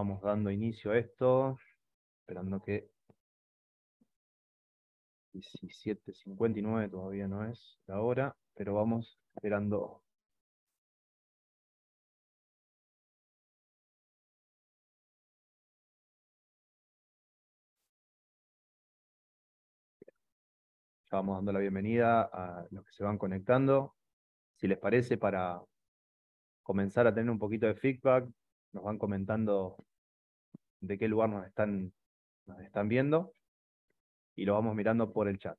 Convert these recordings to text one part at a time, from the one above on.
Vamos dando inicio a esto, esperando que 17.59 todavía no es la hora, pero vamos esperando ya vamos dando la bienvenida a los que se van conectando. Si les parece, para comenzar a tener un poquito de feedback, nos van comentando de qué lugar nos están, nos están viendo y lo vamos mirando por el chat.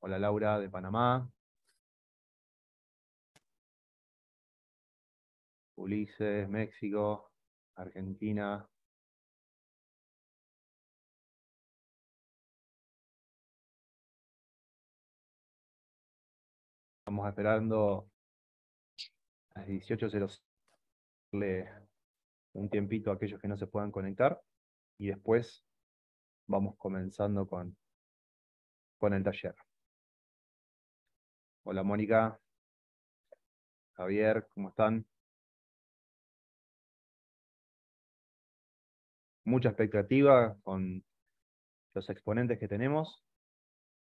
Hola Laura de Panamá. Ulises, México, Argentina, Estamos esperando a las 18.00 un tiempito a aquellos que no se puedan conectar y después vamos comenzando con, con el taller. Hola Mónica, Javier, ¿cómo están? Mucha expectativa con los exponentes que tenemos.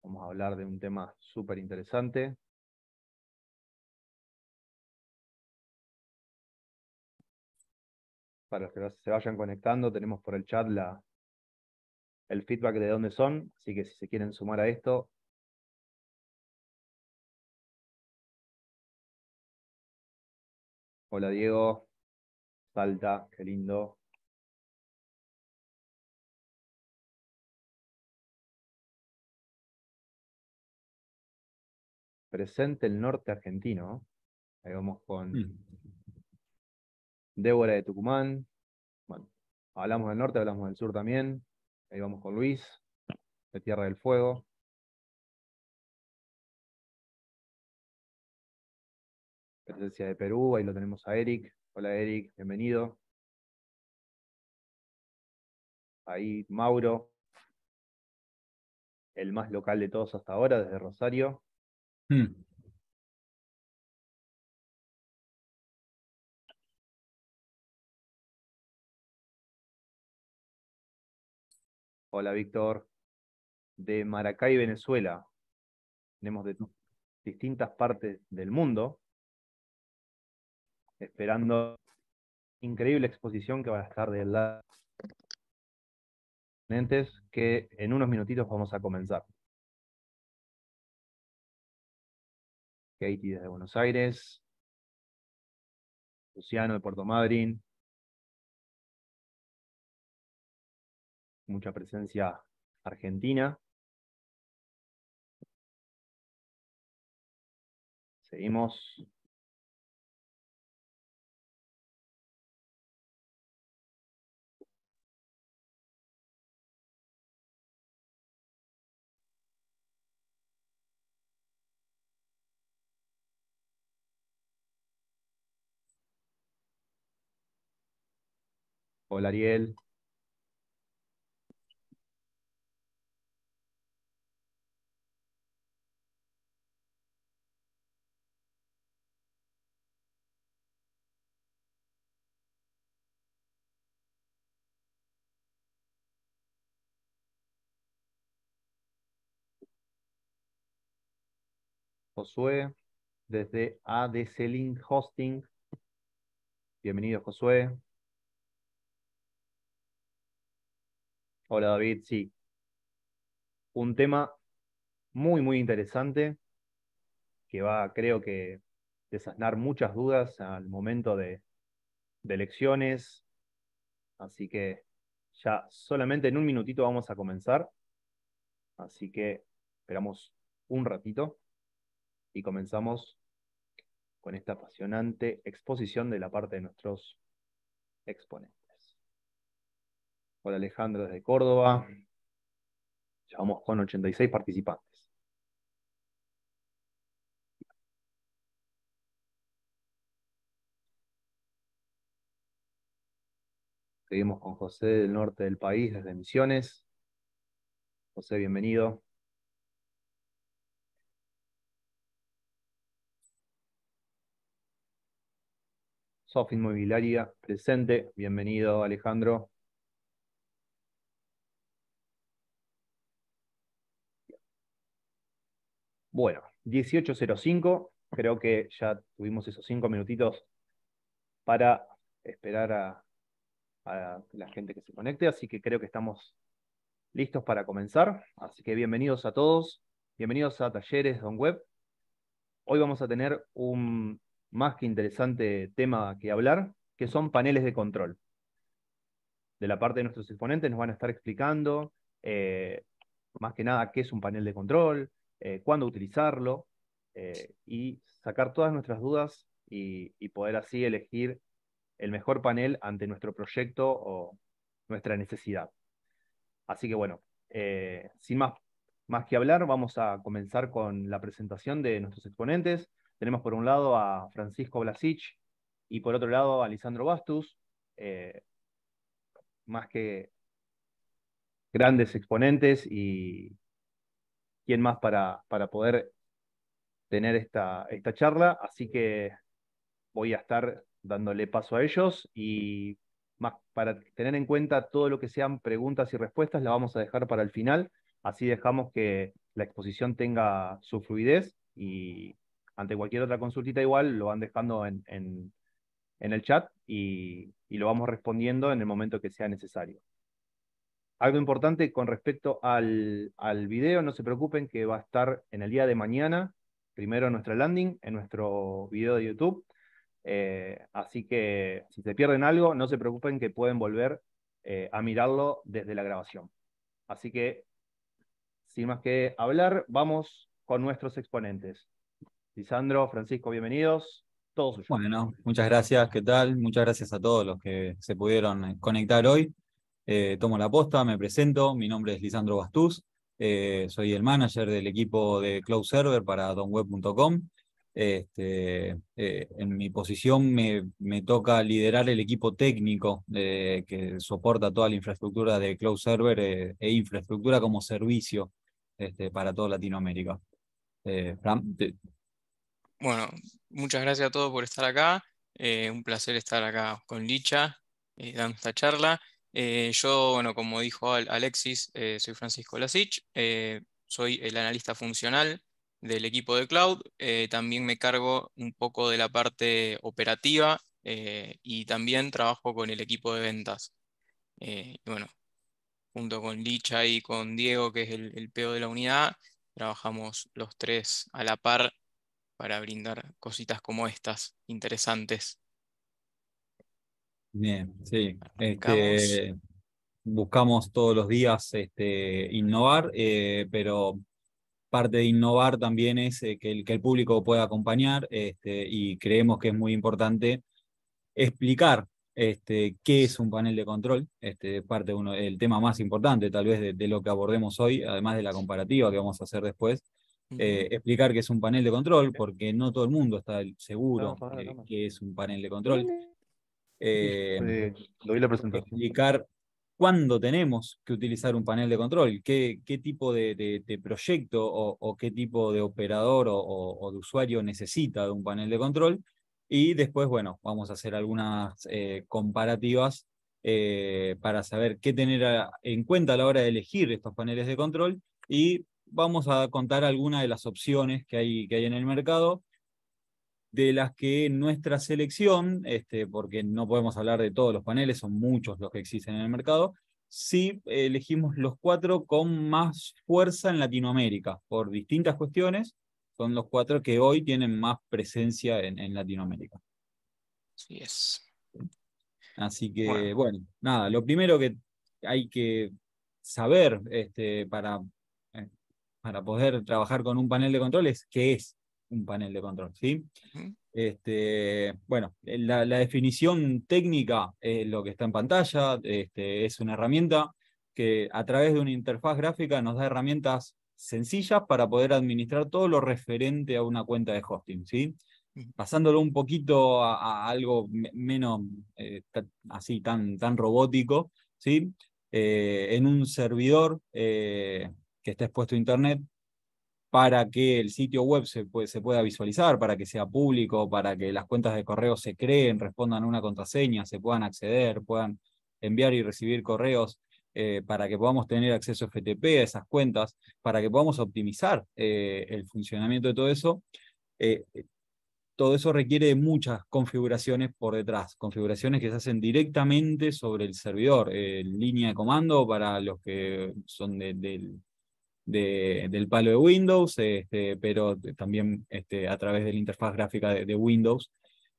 Vamos a hablar de un tema súper interesante, para los que se vayan conectando, tenemos por el chat el feedback de dónde son, así que si se quieren sumar a esto, Hola Diego, Salta, qué lindo. Presente el norte argentino. Ahí vamos con mm. Débora de Tucumán. Bueno, hablamos del norte, hablamos del sur también. Ahí vamos con Luis, de Tierra del Fuego. Presencia de Perú, ahí lo tenemos a Eric. Hola Eric, bienvenido. Ahí Mauro, el más local de todos hasta ahora, desde Rosario. Hmm. Hola, Víctor. De Maracay, Venezuela. Tenemos de distintas partes del mundo esperando increíble exposición que va a estar de lado que en unos minutitos vamos a comenzar. Katie desde Buenos Aires, Luciano de Puerto Madryn, mucha presencia argentina. Seguimos. Hola Ariel. Josué, desde ADC Link Hosting. Bienvenido, Josué. Hola, David. Sí. Un tema muy, muy interesante que va, creo que, desasnar muchas dudas al momento de, de elecciones. Así que ya solamente en un minutito vamos a comenzar. Así que esperamos un ratito y comenzamos con esta apasionante exposición de la parte de nuestros exponentes. Hola Alejandro desde Córdoba. Llevamos con 86 participantes. Seguimos con José del norte del país, desde Misiones. José, bienvenido. Soft Inmobiliaria presente. Bienvenido, Alejandro. Bueno, 18.05. Creo que ya tuvimos esos cinco minutitos para esperar a, a la gente que se conecte, así que creo que estamos listos para comenzar. Así que bienvenidos a todos, bienvenidos a Talleres Don Web. Hoy vamos a tener un más que interesante tema que hablar, que son paneles de control. De la parte de nuestros exponentes nos van a estar explicando eh, más que nada qué es un panel de control, eh, cuándo utilizarlo eh, y sacar todas nuestras dudas y, y, poder así elegir el mejor panel ante nuestro proyecto o nuestra necesidad. Así que bueno, sin más, más que hablar, vamos a comenzar con la presentación de nuestros exponentes. Tenemos por un lado a Francisco Blasich y por otro lado a Lisandro Bastus, eh, más que grandes exponentes y quién más para, para poder tener esta, esta charla. Así que voy a estar dándole paso a ellos y para tener en cuenta todo lo que sean preguntas y respuestas, la vamos a dejar para el final. Así dejamos que la exposición tenga su fluidez y ante cualquier otra consultita igual, lo van dejando en, el chat y, lo vamos respondiendo en el momento que sea necesario. Algo importante con respecto al, al video, no se preocupen que va a estar en el día de mañana, primero en nuestra landing, en nuestro video de YouTube. Eh, así que si se pierden algo, no se preocupen que pueden volver eh, a mirarlo desde la grabación. Así que, sin más que hablar, vamos con nuestros exponentes. Lisandro, Francisco, bienvenidos. Todos Bueno, muchas gracias, ¿qué tal? Muchas gracias a todos los que se pudieron eh, conectar hoy. Eh, tomo la posta, me presento, mi nombre es Lisandro Bastuz. Eh, soy el manager del equipo de Cloud Server para donweb.com. Este, en mi posición me, toca liderar el equipo técnico que soporta toda la infraestructura de Cloud Server e infraestructura como servicio este, para toda Latinoamérica bueno, muchas gracias a todos por estar acá. Eh, un placer estar acá con Licha, eh, dando esta charla. Eh, yo, bueno, como dijo Alexis, soy Francisco Lasich, soy el analista funcional del equipo de cloud. también me cargo un poco de la parte operativa y también trabajo con el equipo de ventas. bueno, junto con Licha y con Diego, que es el, el PO de la unidad, trabajamos los tres a la par para brindar cositas como estas interesantes. Bien, sí. Este, buscamos todos los días este, innovar, eh, pero parte de innovar también es eh, que, el, público pueda acompañar este, y creemos que es muy importante explicar qué es un panel de control, este, parte uno, el tema más importante tal vez de, lo que abordemos hoy, además de la comparativa que vamos a hacer después, eh, explicar que es un panel de control, porque no todo el mundo está seguro que es un panel de control. Eh, Explicar cuándo tenemos que utilizar un panel de control, qué, qué tipo de, proyecto o, qué tipo de operador o, de usuario necesita de un panel de control. Y después, bueno, vamos a hacer algunas eh, comparativas eh, para saber qué tener en cuenta a la hora de elegir estos paneles de control y vamos a contar algunas de las opciones que hay, que hay en el mercado, de las que nuestra selección, este, porque no podemos hablar de todos los paneles, son muchos los que existen en el mercado, sí elegimos los cuatro con más fuerza en Latinoamérica, por distintas cuestiones, son los cuatro que hoy tienen más presencia en, Latinoamérica. Así es. Así que, bueno. nada, lo primero que hay que saber este, para para poder trabajar con un panel de controles, que es un panel de control. ¿sí? este, bueno, la, definición técnica es lo que está en pantalla, este, es una herramienta que a través de una interfaz gráfica nos da herramientas sencillas para poder administrar todo lo referente a una cuenta de hosting. ¿sí? Pasándolo un poquito a, algo menos eh, así tan, tan robótico, ¿sí? Eh, en un servidor eh, que esté expuesto a Internet para que el sitio web se, pueda visualizar, para que sea público, para que las cuentas de correo se creen, respondan a una contraseña, se puedan acceder, puedan enviar y recibir correos, eh, para que podamos tener acceso FTP a esas cuentas, para que podamos optimizar eh, el funcionamiento de todo eso. Eh, todo eso requiere de muchas configuraciones por detrás, configuraciones que se hacen directamente sobre el servidor, línea de comando para los que son del del palo de Windows, este, pero también este, a través de la interfaz gráfica de, Windows.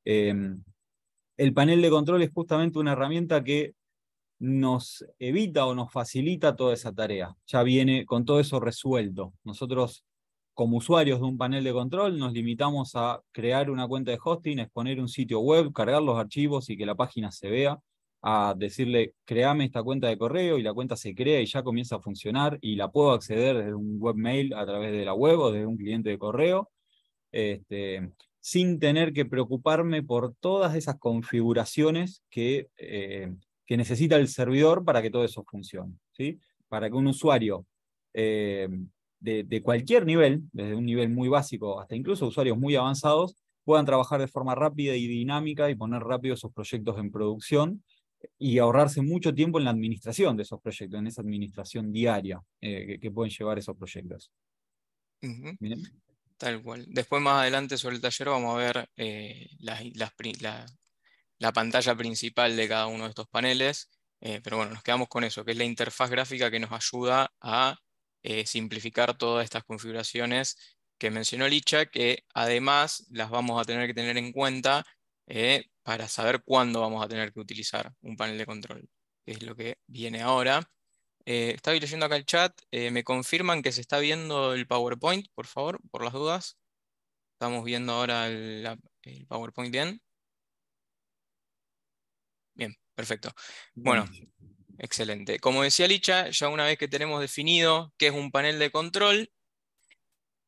Em, el panel de control es justamente una herramienta que nos evita o nos facilita toda esa tarea. Ya viene con todo eso resuelto. Nosotros, como usuarios de un panel de control, nos limitamos a crear una cuenta de hosting, exponer un sitio web, cargar los archivos y que la página se vea a decirle, créame esta cuenta de correo y la cuenta se crea y ya comienza a funcionar y la puedo acceder desde un webmail a través de la web o desde un cliente de correo, este, sin tener que preocuparme por todas esas configuraciones que, eh, que, necesita el servidor para que todo eso funcione. ¿sí? Para que un usuario eh, de, de cualquier nivel, desde un nivel muy básico hasta incluso usuarios muy avanzados, puedan trabajar de forma rápida y dinámica y poner rápido sus proyectos en producción y ahorrarse mucho tiempo en la administración de esos proyectos, en esa administración diaria eh, que, pueden llevar esos proyectos. Tal cual. Después más adelante sobre el taller vamos a ver eh, la, pantalla principal de cada uno de estos paneles, eh, pero bueno, nos quedamos con eso, que es la interfaz gráfica que nos ayuda a simplificar todas estas configuraciones que mencionó Licha, que además las vamos a tener que tener en cuenta para saber cuándo vamos a tener que utilizar un panel de control, que es lo que viene ahora. Eh, estaba leyendo acá el chat, eh, me confirman que se está viendo el PowerPoint, por favor, por las dudas. Estamos viendo ahora el, el PowerPoint bien. Bien, perfecto. Bueno, excelente. Como decía Licha, ya una vez que tenemos definido qué es un panel de control,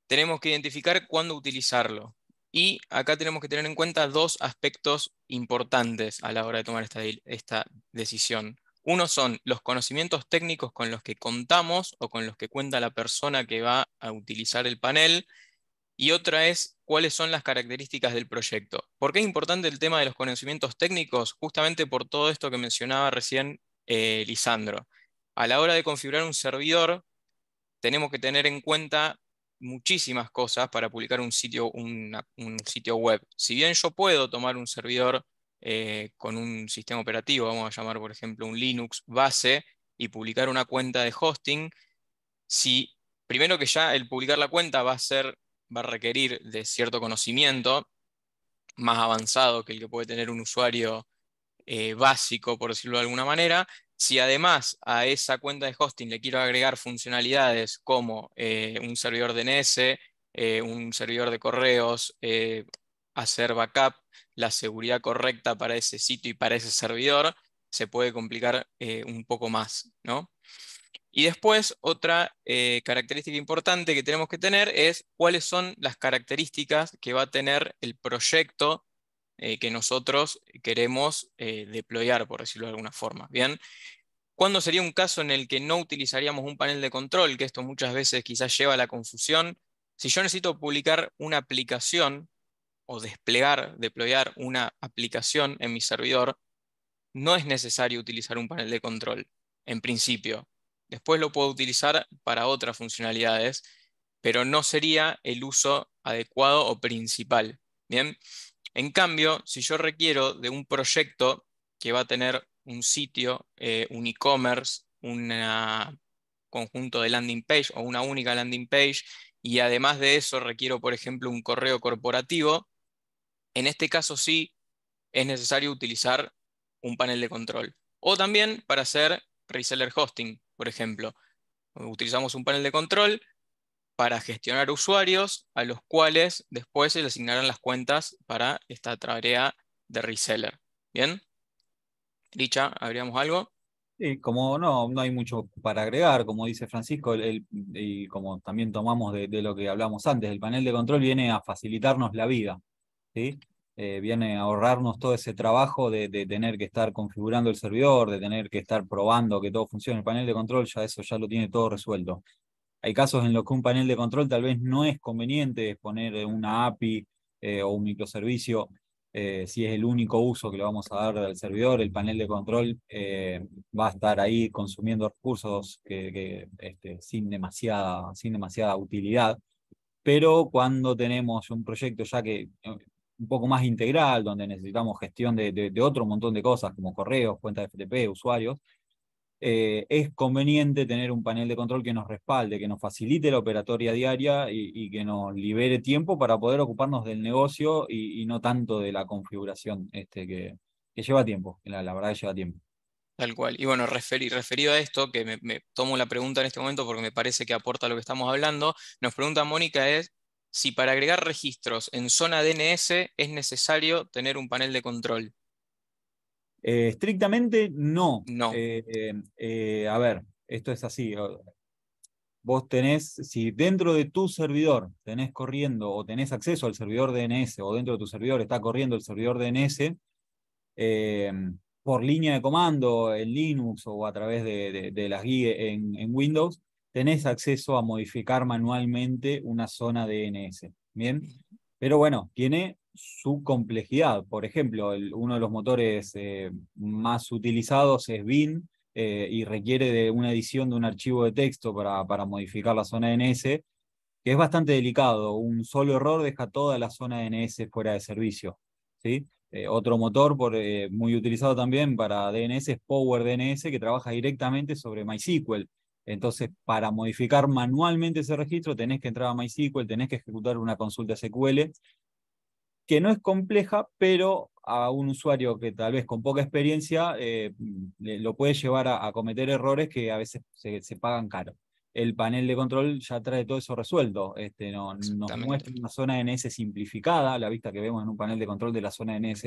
tenemos que identificar cuándo utilizarlo. Y acá tenemos que tener en cuenta dos aspectos importantes a la hora de tomar esta, decisión. Uno son los conocimientos técnicos con los que contamos o con los que cuenta la persona que va a utilizar el panel. Y otra es cuáles son las características del proyecto. ¿Por qué es importante el tema de los conocimientos técnicos? Justamente por todo esto que mencionaba recién eh, Lisandro. A la hora de configurar un servidor, tenemos que tener en cuenta muchísimas cosas para publicar un sitio, un sitio web. Si bien yo puedo tomar un servidor eh, con un sistema operativo, vamos a llamar por ejemplo un Linux base, y publicar una cuenta de hosting, si primero que ya el publicar la cuenta va a ser, va a requerir de cierto conocimiento más avanzado que el que puede tener un usuario eh, básico, por decirlo de alguna manera, si además a esa cuenta de hosting le quiero agregar funcionalidades como eh, un servidor DNS, eh, un servidor de correos, eh, hacer backup, la seguridad correcta para ese sitio y para ese servidor, se puede complicar un poco más. ¿no? Y después, otra característica importante que tenemos que tener es cuáles son las características que va a tener el proyecto eh, que nosotros queremos eh, deployar, por decirlo de alguna forma. Bien, ¿cuándo sería un caso en el que no utilizaríamos un panel de control? Que esto muchas veces quizás lleva a la confusión. Si yo necesito publicar una aplicación o desplegar, deployar una aplicación en mi servidor, no es necesario utilizar un panel de control, en principio. Después lo puedo utilizar para otras funcionalidades, pero no sería el uso adecuado o principal. Bien, en cambio, si yo requiero de un proyecto que va a tener un sitio, eh, un e-commerce, un conjunto de landing page o una única landing page, y además de eso requiero, por ejemplo, un correo corporativo, en este caso sí es necesario utilizar un panel de control. O también para hacer reseller hosting, por ejemplo. Utilizamos un panel de control para gestionar usuarios a los cuales después se le asignarán las cuentas para esta tarea de reseller. ¿Bien? Richa, ¿habríamos algo? Sí, como no, no hay mucho para agregar, como dice Francisco, y como también tomamos de, lo que hablamos antes, el panel de control viene a facilitarnos la vida, ¿sí? Eh, viene a ahorrarnos todo ese trabajo de, de, tener que estar configurando el servidor, de tener que estar probando que todo funcione. El panel de control ya eso ya lo tiene todo resuelto. Hay casos en los que un panel de control tal vez no es conveniente poner eh, una API eh, o un microservicio eh, si es el único uso que le vamos a dar al servidor, el panel de control va a estar ahí consumiendo recursos que, este, sin, demasiada, sin demasiada utilidad. Pero cuando tenemos un proyecto ya que un poco más integral, donde necesitamos gestión de, de otro montón de cosas, como correos, cuentas FTP, usuarios, eh, es conveniente tener un panel de control que nos respalde, que nos facilite la operatoria diaria y, que nos libere tiempo para poder ocuparnos del negocio y, no tanto de la configuración, este, que, lleva tiempo, la, verdad que lleva tiempo. Tal cual. Y bueno, y referido a esto, que me, me, tomo la pregunta en este momento porque me parece que aporta lo que estamos hablando, nos pregunta Mónica es si para agregar registros en zona DNS es necesario tener un panel de control. Eh, estrictamente no. No. Eh, eh, a ver, esto es así. Vos tenés, si dentro de tu servidor tenés corriendo o tenés acceso al servidor DNS o dentro de tu servidor está corriendo el servidor DNS, por línea de comando en Linux o a través de, las guías en, en, Windows, tenés acceso a modificar manualmente una zona DNS. Bien, pero bueno, tiene su complejidad. Por ejemplo, uno de los motores eh, más utilizados es BIN eh, y requiere de una edición de un archivo de texto para, para modificar la zona DNS, que es bastante delicado. Un solo error deja toda la zona DNS fuera de servicio. ¿sí? Eh, otro motor muy utilizado también para DNS es PowerDNS, que trabaja directamente sobre MySQL. Entonces, para modificar manualmente ese registro, tenés que entrar a MySQL, tenés que ejecutar una consulta SQL que no es compleja, pero a un usuario que tal vez con poca experiencia eh, lo puede llevar a, cometer errores que a veces se, pagan caro. El panel de control ya trae todo eso resuelto. Este, no, nos muestra una zona de NS simplificada, la vista que vemos en un panel de control de la zona de NS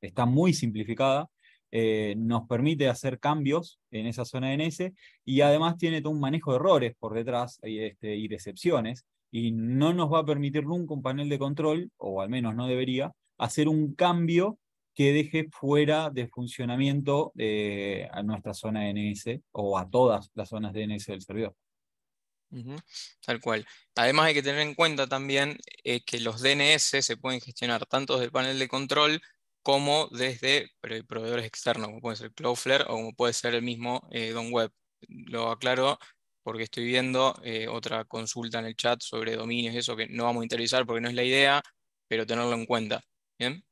está muy simplificada. Eh, nos permite hacer cambios en esa zona de y además tiene todo un manejo de errores por detrás este, y decepciones y no nos va a permitir nunca un panel de control, o al menos no debería, hacer un cambio que deje fuera de funcionamiento eh, a nuestra zona DNS o a todas las zonas DNS del servidor. Tal cual. Además hay que tener en cuenta también eh, que los DNS se pueden gestionar tanto desde el panel de control como desde proveedores externos, como puede ser Cloudflare o como puede ser el mismo eh, Don Web. Lo aclaro porque estoy viendo eh, otra consulta en el chat sobre dominios y eso que no vamos a intervisar porque no es la idea, pero tenerlo en cuenta. ¿Bien?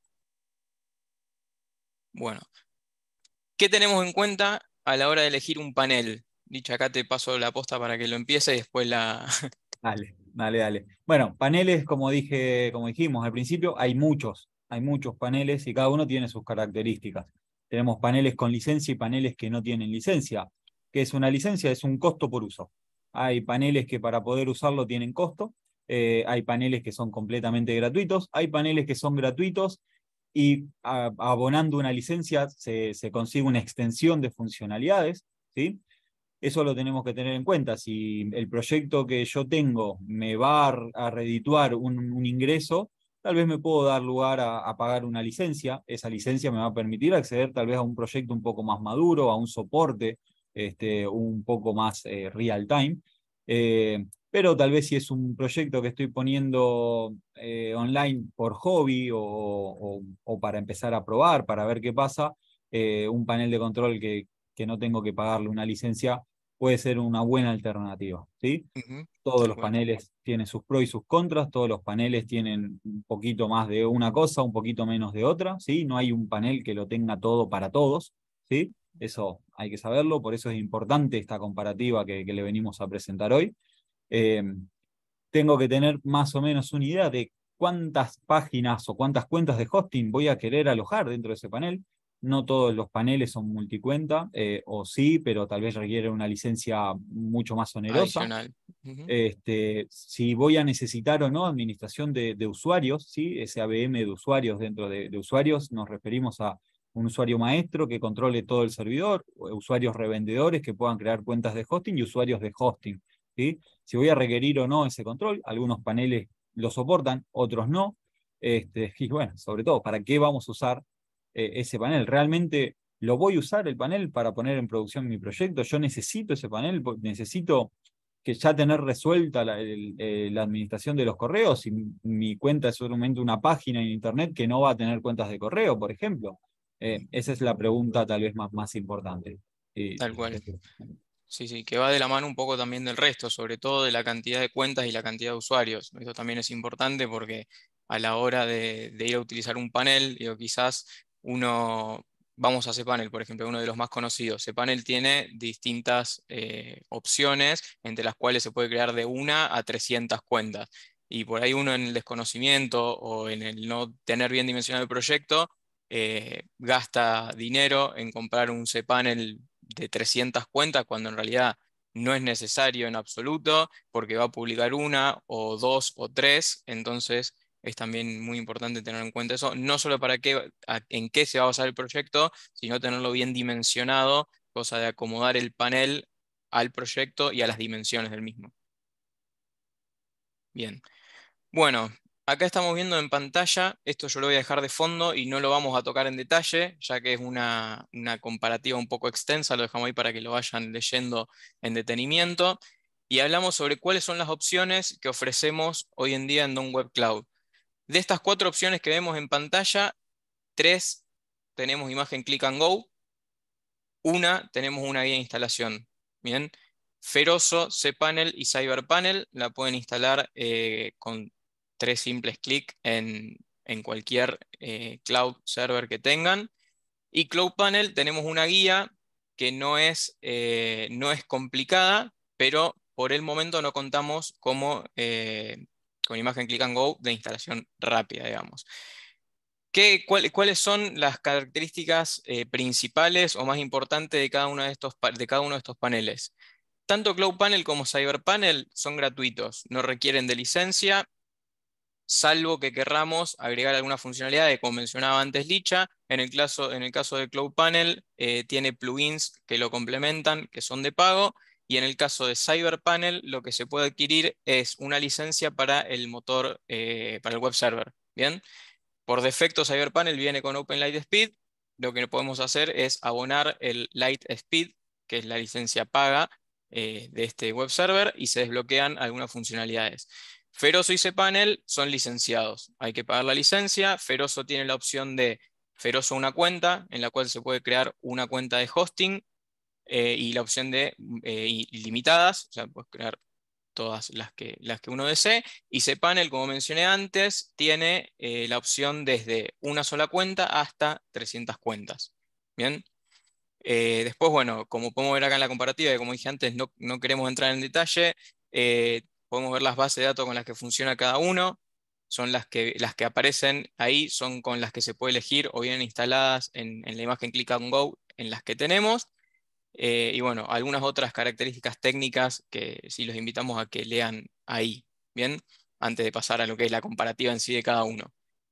Bueno, ¿qué tenemos en cuenta a la hora de elegir un panel? Dicha, acá te paso la posta para que lo empiece y después la... Dale, dale, dale. Bueno, paneles, como, dije, como dijimos al principio, hay muchos, hay muchos paneles y cada uno tiene sus características. Tenemos paneles con licencia y paneles que no tienen licencia que es una licencia, es un costo por uso. Hay paneles que para poder usarlo tienen costo, eh, hay paneles que son completamente gratuitos, hay paneles que son gratuitos y abonando una licencia se, consigue una extensión de funcionalidades. ¿sí? Eso lo tenemos que tener en cuenta. Si el proyecto que yo tengo me va a, redituar un, ingreso, tal vez me puedo dar lugar a, a pagar una licencia. Esa licencia me va a permitir acceder tal vez a un proyecto un poco más maduro, a un soporte este, un poco más eh, real time. Eh, pero tal vez si es un proyecto que estoy poniendo eh, online por hobby o, para empezar a probar, para ver qué pasa, un panel de control que, no tengo que pagarle una licencia puede ser una buena alternativa. ¿sí? Todos los paneles tienen sus pros y sus contras, todos los paneles tienen un poquito más de una cosa, un poquito menos de otra, ¿sí? no hay un panel que lo tenga todo para todos. ¿sí? Eso hay que saberlo, por eso es importante esta comparativa que, le venimos a presentar hoy. Eh, tengo que tener más o menos una idea de cuántas páginas o cuántas cuentas de hosting voy a querer alojar dentro de ese panel. No todos los paneles son multicuenta, eh, o sí, pero tal vez requiere una licencia mucho más onerosa. Este, si voy a necesitar o no administración de, usuarios, ¿sí? ese ABM de usuarios dentro de usuarios, nos referimos a un usuario maestro que controle todo el servidor, usuarios revendedores que puedan crear cuentas de hosting y usuarios de hosting. ¿sí? Si voy a requerir o no ese control, algunos paneles lo soportan, otros no. Este, bueno, sobre todo, ¿para qué vamos a usar eh, ese panel? ¿Realmente lo voy a usar el panel para poner en producción mi proyecto? ¿Yo necesito ese panel? ¿Necesito que ya tener resuelta la, eh, la administración de los correos? Si mi cuenta es solamente una página en Internet que no va a tener cuentas de correo, por ejemplo. Eh, esa es la pregunta tal vez más, más importante. tal cual. Este, sí, sí, que va de la mano un poco también del resto, sobre todo de la cantidad de cuentas y la cantidad de usuarios. Eso también es importante porque a la hora de, ir a utilizar un panel, digo, quizás uno, vamos a panel por ejemplo, uno de los más conocidos. panel tiene distintas eh, opciones, entre las cuales se puede crear de una a 300 cuentas. Y por ahí uno en el desconocimiento o en el no tener bien dimensionado el proyecto, eh, gasta dinero en comprar un cPanel de 300 cuentas cuando en realidad no es necesario en absoluto porque va a publicar una o dos o tres, entonces es también muy importante tener en cuenta eso, no solo para qué, en qué se va a basar el proyecto, sino tenerlo bien dimensionado, cosa de acomodar el panel al proyecto y a las dimensiones del mismo. Bien. Bueno, Acá estamos viendo en pantalla, esto yo lo voy a dejar de fondo y no lo vamos a tocar en detalle, ya que es una, comparativa un poco extensa, lo dejamos ahí para que lo vayan leyendo en detenimiento. Y hablamos sobre cuáles son las opciones que ofrecemos hoy en día en Don Web Cloud. De estas cuatro opciones que vemos en pantalla, tres tenemos imagen click and go, una tenemos una guía de instalación. Bien, Ferozo, cPanel y CyberPanel la pueden instalar eh, con tres simples clics en, cualquier eh, cloud server que tengan. Y Cloud Panel tenemos una guía que no es, eh, no es complicada, pero por el momento no contamos como, eh, con imagen Click and Go de instalación rápida, digamos. ¿Qué, ¿Cuáles son las características principales o más importantes de cada, uno de, estos, de cada uno de estos paneles? Tanto Cloud Panel como Cyber Panel son gratuitos, no requieren de licencia salvo que querramos agregar alguna funcionalidad como mencionaba antes Licha. En el caso, en el caso de Cloud Panel, eh, tiene plugins que lo complementan, que son de pago, y en el caso de CyberPanel, lo que se puede adquirir es una licencia para el motor, eh, para el web server. ¿bien? Por defecto, CyberPanel viene con Open Light Speed. Lo que podemos hacer es abonar el Light Speed, que es la licencia paga eh, de este web server, y se desbloquean algunas funcionalidades. Feroso y cPanel son licenciados. Hay que pagar la licencia. Feroso tiene la opción de Feroso una cuenta, en la cual se puede crear una cuenta de hosting eh, y la opción de limitadas. Eh, ilimitadas, o sea, puedes crear todas las que, las que uno desee. Y cPanel, como mencioné antes, tiene eh, la opción desde una sola cuenta hasta 300 cuentas. Bien. después, bueno, como podemos ver acá en la comparativa, y como dije antes, no, queremos entrar en detalle, podemos ver las bases de datos con las que funciona cada uno, son las que, las que aparecen ahí, son con las que se puede elegir o vienen instaladas en, la imagen Click and Go en las que tenemos. Eh, y bueno, algunas otras características técnicas que sí los invitamos a que lean ahí, ¿bien? Antes de pasar a lo que es la comparativa en sí de cada uno.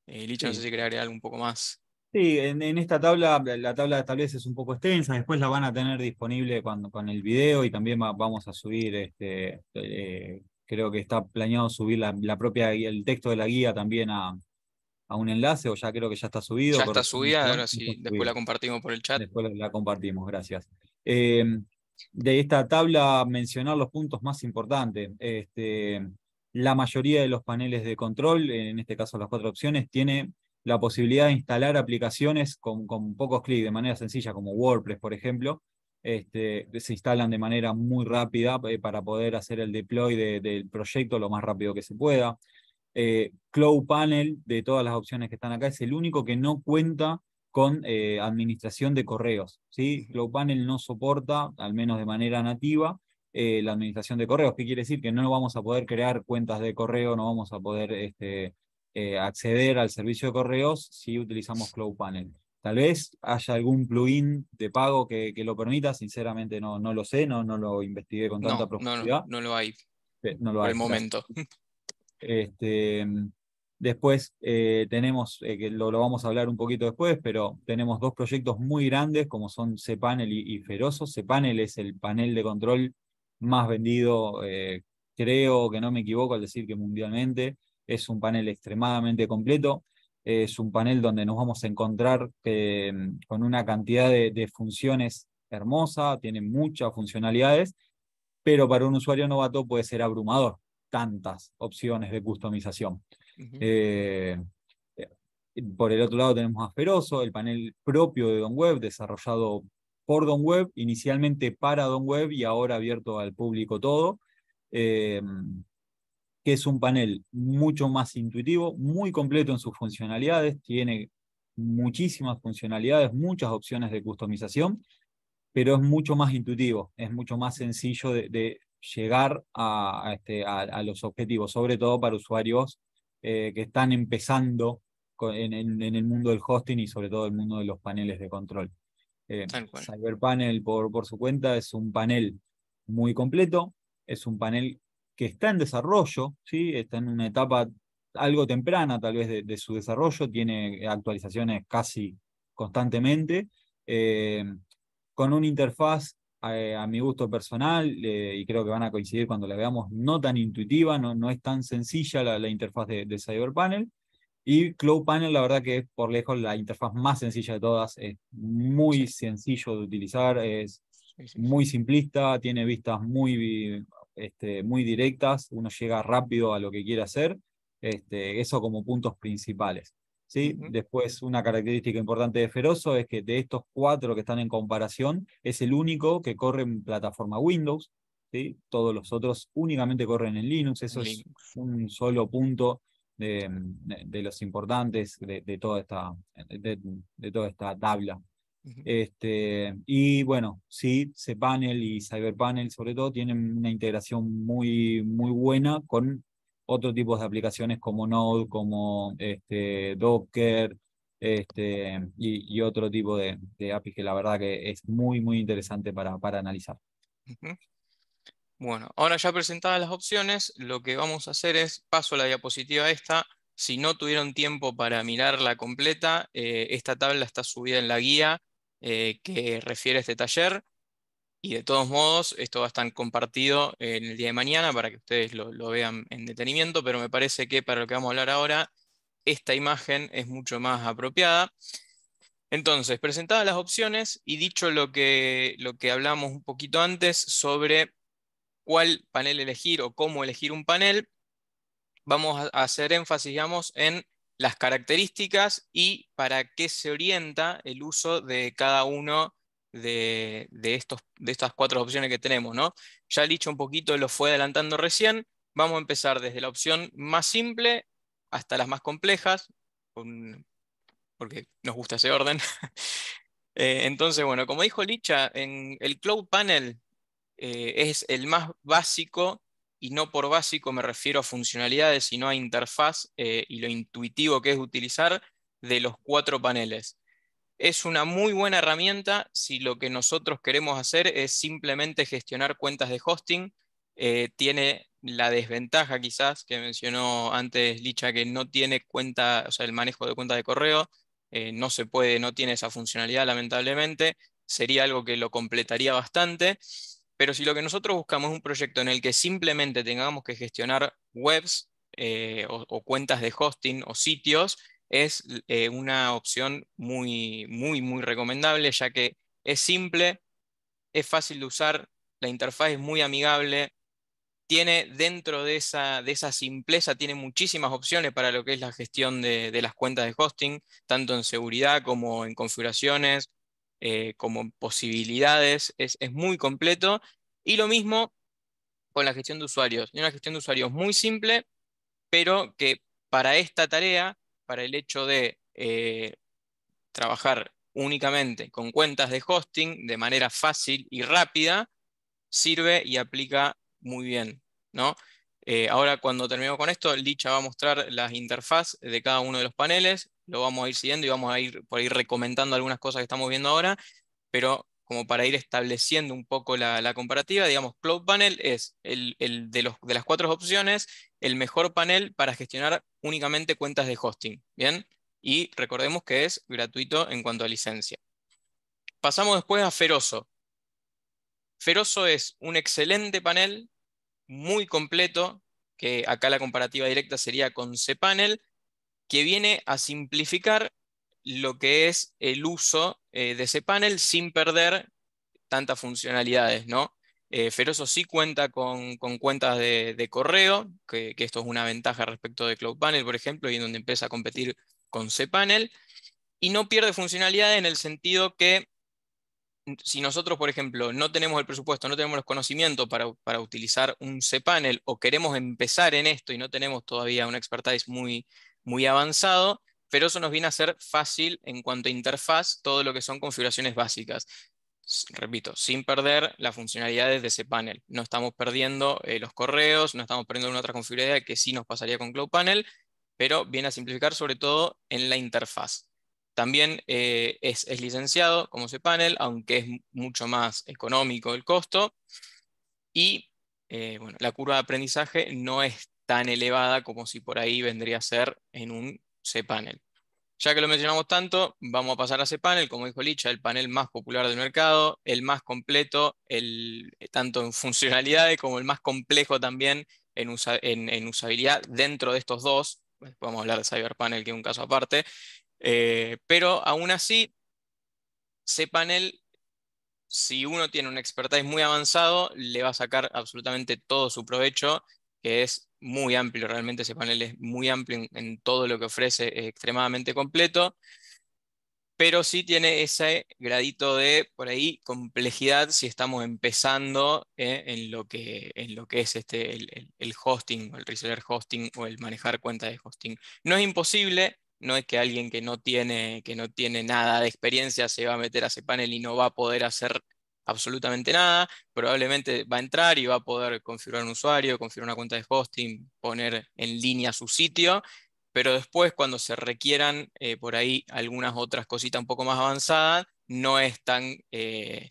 Eh, Licho, no sé si quería agregar algo un poco más. Sí, en, esta tabla, la tabla de establece es un poco extensa, después la van a tener disponible cuando, con el video y también vamos a subir este, eh, creo que está planeado subir la, propia, el texto de la guía también a, un enlace, o ya creo que ya está subido. Ya está subida, ahora sí, después la compartimos por el chat. Después la compartimos, gracias. Em, de esta tabla, mencionar los puntos más importantes. Este, la mayoría de los paneles de control, en este caso las cuatro opciones, tiene la posibilidad de instalar aplicaciones con pocos clics, de manera sencilla, como WordPress, por ejemplo, este, se instalan de manera muy rápida eh, para poder hacer el deploy del proyecto lo más rápido que se pueda. Eh, Cloud Panel, de todas las opciones que están acá, es el único que no cuenta con eh, administración de correos. ¿sí? Cloud Panel no soporta, al menos de manera nativa, la administración de correos. ¿Qué quiere decir? Que no vamos a poder crear cuentas de correo, no vamos a poder este, acceder al servicio de correos si utilizamos Cloud Panel. Tal vez haya algún plugin de pago que, lo permita, sinceramente no, no lo sé, no, no lo investigué con tanta profundidad. No, no, lo hay. no lo por hay, el momento. Este, después eh, tenemos, eh, lo, vamos a hablar un poquito después, pero tenemos dos proyectos muy grandes como son cPanel y, y Ferozo. cPanel es el panel de control más vendido, eh, creo que no me equivoco al decir que mundialmente. Es un panel extremadamente completo. Es un panel donde nos vamos a encontrar eh, con una cantidad de, funciones hermosa, tiene muchas funcionalidades, pero para un usuario novato puede ser abrumador, tantas opciones de customización. Eh, por el otro lado tenemos Asperoso, el panel propio de Don Web, desarrollado por Don Web, inicialmente para Don Web y ahora abierto al público todo. Eh, que es un panel mucho más intuitivo, muy completo en sus funcionalidades, tiene muchísimas funcionalidades, muchas opciones de customización, pero es mucho más intuitivo, es mucho más sencillo de, llegar este, a, los objetivos, sobre todo para usuarios eh, que están empezando en, el mundo del hosting y sobre todo el mundo de los paneles de control. Eh, Cyberpanel, por su cuenta, es un panel muy completo, es un panel que está en desarrollo, ¿sí? está en una etapa algo temprana tal vez de, su desarrollo, tiene actualizaciones casi constantemente, eh, con una interfaz eh, a, mi gusto personal, eh, y creo que van a coincidir cuando la veamos, no tan intuitiva, no, no es tan sencilla la, interfaz de, de Cyberpanel. Y Cloud Panel, la verdad que es por lejos la interfaz más sencilla de todas, es muy sencillo de utilizar, es muy simplista, tiene vistas muy este, muy directas, uno llega rápido a lo que quiere hacer, este, eso como puntos principales. ¿sí? Después, una característica importante de feroso es que de estos cuatro que están en comparación, es el único que corre en plataforma Windows, todos los otros únicamente corren en Linux, eso es un solo punto de, los importantes de toda, esta, de, toda esta, tabla. Este, y bueno, sí, cPanel y CyberPanel sobre todo tienen una integración muy, muy buena con otros tipos de aplicaciones como Node, como este, Docker este, y, otro tipo de, de, APIs que la verdad que es muy, muy interesante para, analizar. Bueno, ahora ya presentadas las opciones, lo que vamos a hacer es, paso a la diapositiva esta, si no tuvieron tiempo para mirarla completa, eh, esta tabla está subida en la guía eh, que refiere este taller. Y de todos modos, esto va a estar compartido en el día de mañana para que ustedes lo, vean en detenimiento, pero me parece que para lo que vamos a hablar ahora, esta imagen es mucho más apropiada. Entonces, presentadas las opciones y dicho lo que, lo que hablamos un poquito antes sobre cuál panel elegir o cómo elegir un panel, vamos a hacer énfasis, digamos, en las características y para qué se orienta el uso de cada uno de, estos, de estas cuatro opciones que tenemos. ¿no? Ya Licha un poquito lo fue adelantando recién. Vamos a empezar desde la opción más simple hasta las más complejas, porque nos gusta ese orden. Eh, entonces, bueno, como dijo Licha, en el Cloud Panel eh, es el más básico y no por básico me refiero a funcionalidades, sino a interfaz eh, y lo intuitivo que es utilizar de los cuatro paneles. Es una muy buena herramienta si lo que nosotros queremos hacer es simplemente gestionar cuentas de hosting. Eh, tiene la desventaja quizás que mencionó antes Licha, que no tiene cuenta, o sea, el manejo de cuentas de correo, eh, no se puede, no tiene esa funcionalidad lamentablemente. Sería algo que lo completaría bastante. Pero si lo que nosotros buscamos es un proyecto en el que simplemente tengamos que gestionar webs eh, o, cuentas de hosting o sitios, es eh, una opción muy, muy, muy recomendable, ya que es simple, es fácil de usar, la interfaz es muy amigable, tiene dentro de esa, de esa simpleza, tiene muchísimas opciones para lo que es la gestión de, de las cuentas de hosting, tanto en seguridad como en configuraciones, eh, como posibilidades, es, muy completo. Y lo mismo con la gestión de usuarios. Una gestión de usuarios muy simple, pero que para esta tarea, para el hecho de eh, trabajar únicamente con cuentas de hosting de manera fácil y rápida, sirve y aplica muy bien. ¿no? Eh, ahora, cuando terminemos con esto, Licha va a mostrar las interfaz de cada uno de los paneles lo vamos a ir siguiendo y vamos a ir por ahí recomendando algunas cosas que estamos viendo ahora, pero como para ir estableciendo un poco la, comparativa, digamos, Cloud Panel es el, de, las cuatro opciones el mejor panel para gestionar únicamente cuentas de hosting, ¿bien? Y recordemos que es gratuito en cuanto a licencia. Pasamos después a Feroso. Feroso es un excelente panel, muy completo, que acá la comparativa directa sería con cPanel, que viene a simplificar lo que es el uso eh, de ese panel sin perder tantas funcionalidades, ¿no? Eh, sí cuenta con, cuentas de, correo, que, esto es una ventaja respecto de Cloud Panel, por ejemplo, y en donde empieza a competir con cPanel, y no pierde funcionalidad en el sentido que si nosotros, por ejemplo, no tenemos el presupuesto, no tenemos los conocimientos para, para utilizar un cPanel o queremos empezar en esto y no tenemos todavía una expertise muy, muy avanzado, pero eso nos viene a ser fácil en cuanto a interfaz todo lo que son configuraciones básicas. Repito, sin perder las funcionalidades de ese panel. No estamos perdiendo eh, los correos, no estamos perdiendo una otra configuración que sí nos pasaría con Cloud Panel, pero viene a simplificar sobre todo en la interfaz. También eh, es, licenciado como cPanel, aunque es mucho más económico el costo. Y eh, bueno, la curva de aprendizaje no es tan elevada como si por ahí vendría a ser en un cPanel. Ya que lo mencionamos tanto, vamos a pasar a cPanel, como dijo Licha, el panel más popular del mercado, el más completo, el, tanto en funcionalidades como el más complejo también en, usabilidad dentro de estos dos. Podemos hablar de CyberPanel, que es un caso aparte. Eh, pero aún así, cPanel si uno tiene un expertise muy avanzado, le va a sacar absolutamente todo su provecho que es muy amplio, realmente ese panel es muy amplio en, todo lo que ofrece, es extremadamente completo, pero sí tiene ese gradito de, por ahí, complejidad si estamos empezando eh, en, lo que, en lo que es este, el, hosting o el reseller hosting o el manejar cuenta de hosting. No es imposible, no es que alguien que no tiene, que no tiene nada de experiencia se va a meter a ese panel y no va a poder hacer absolutamente nada, probablemente va a entrar y va a poder configurar un usuario, configurar una cuenta de hosting, poner en línea su sitio, pero después cuando se requieran eh, por ahí algunas otras cositas un poco más avanzadas, no es tan eh,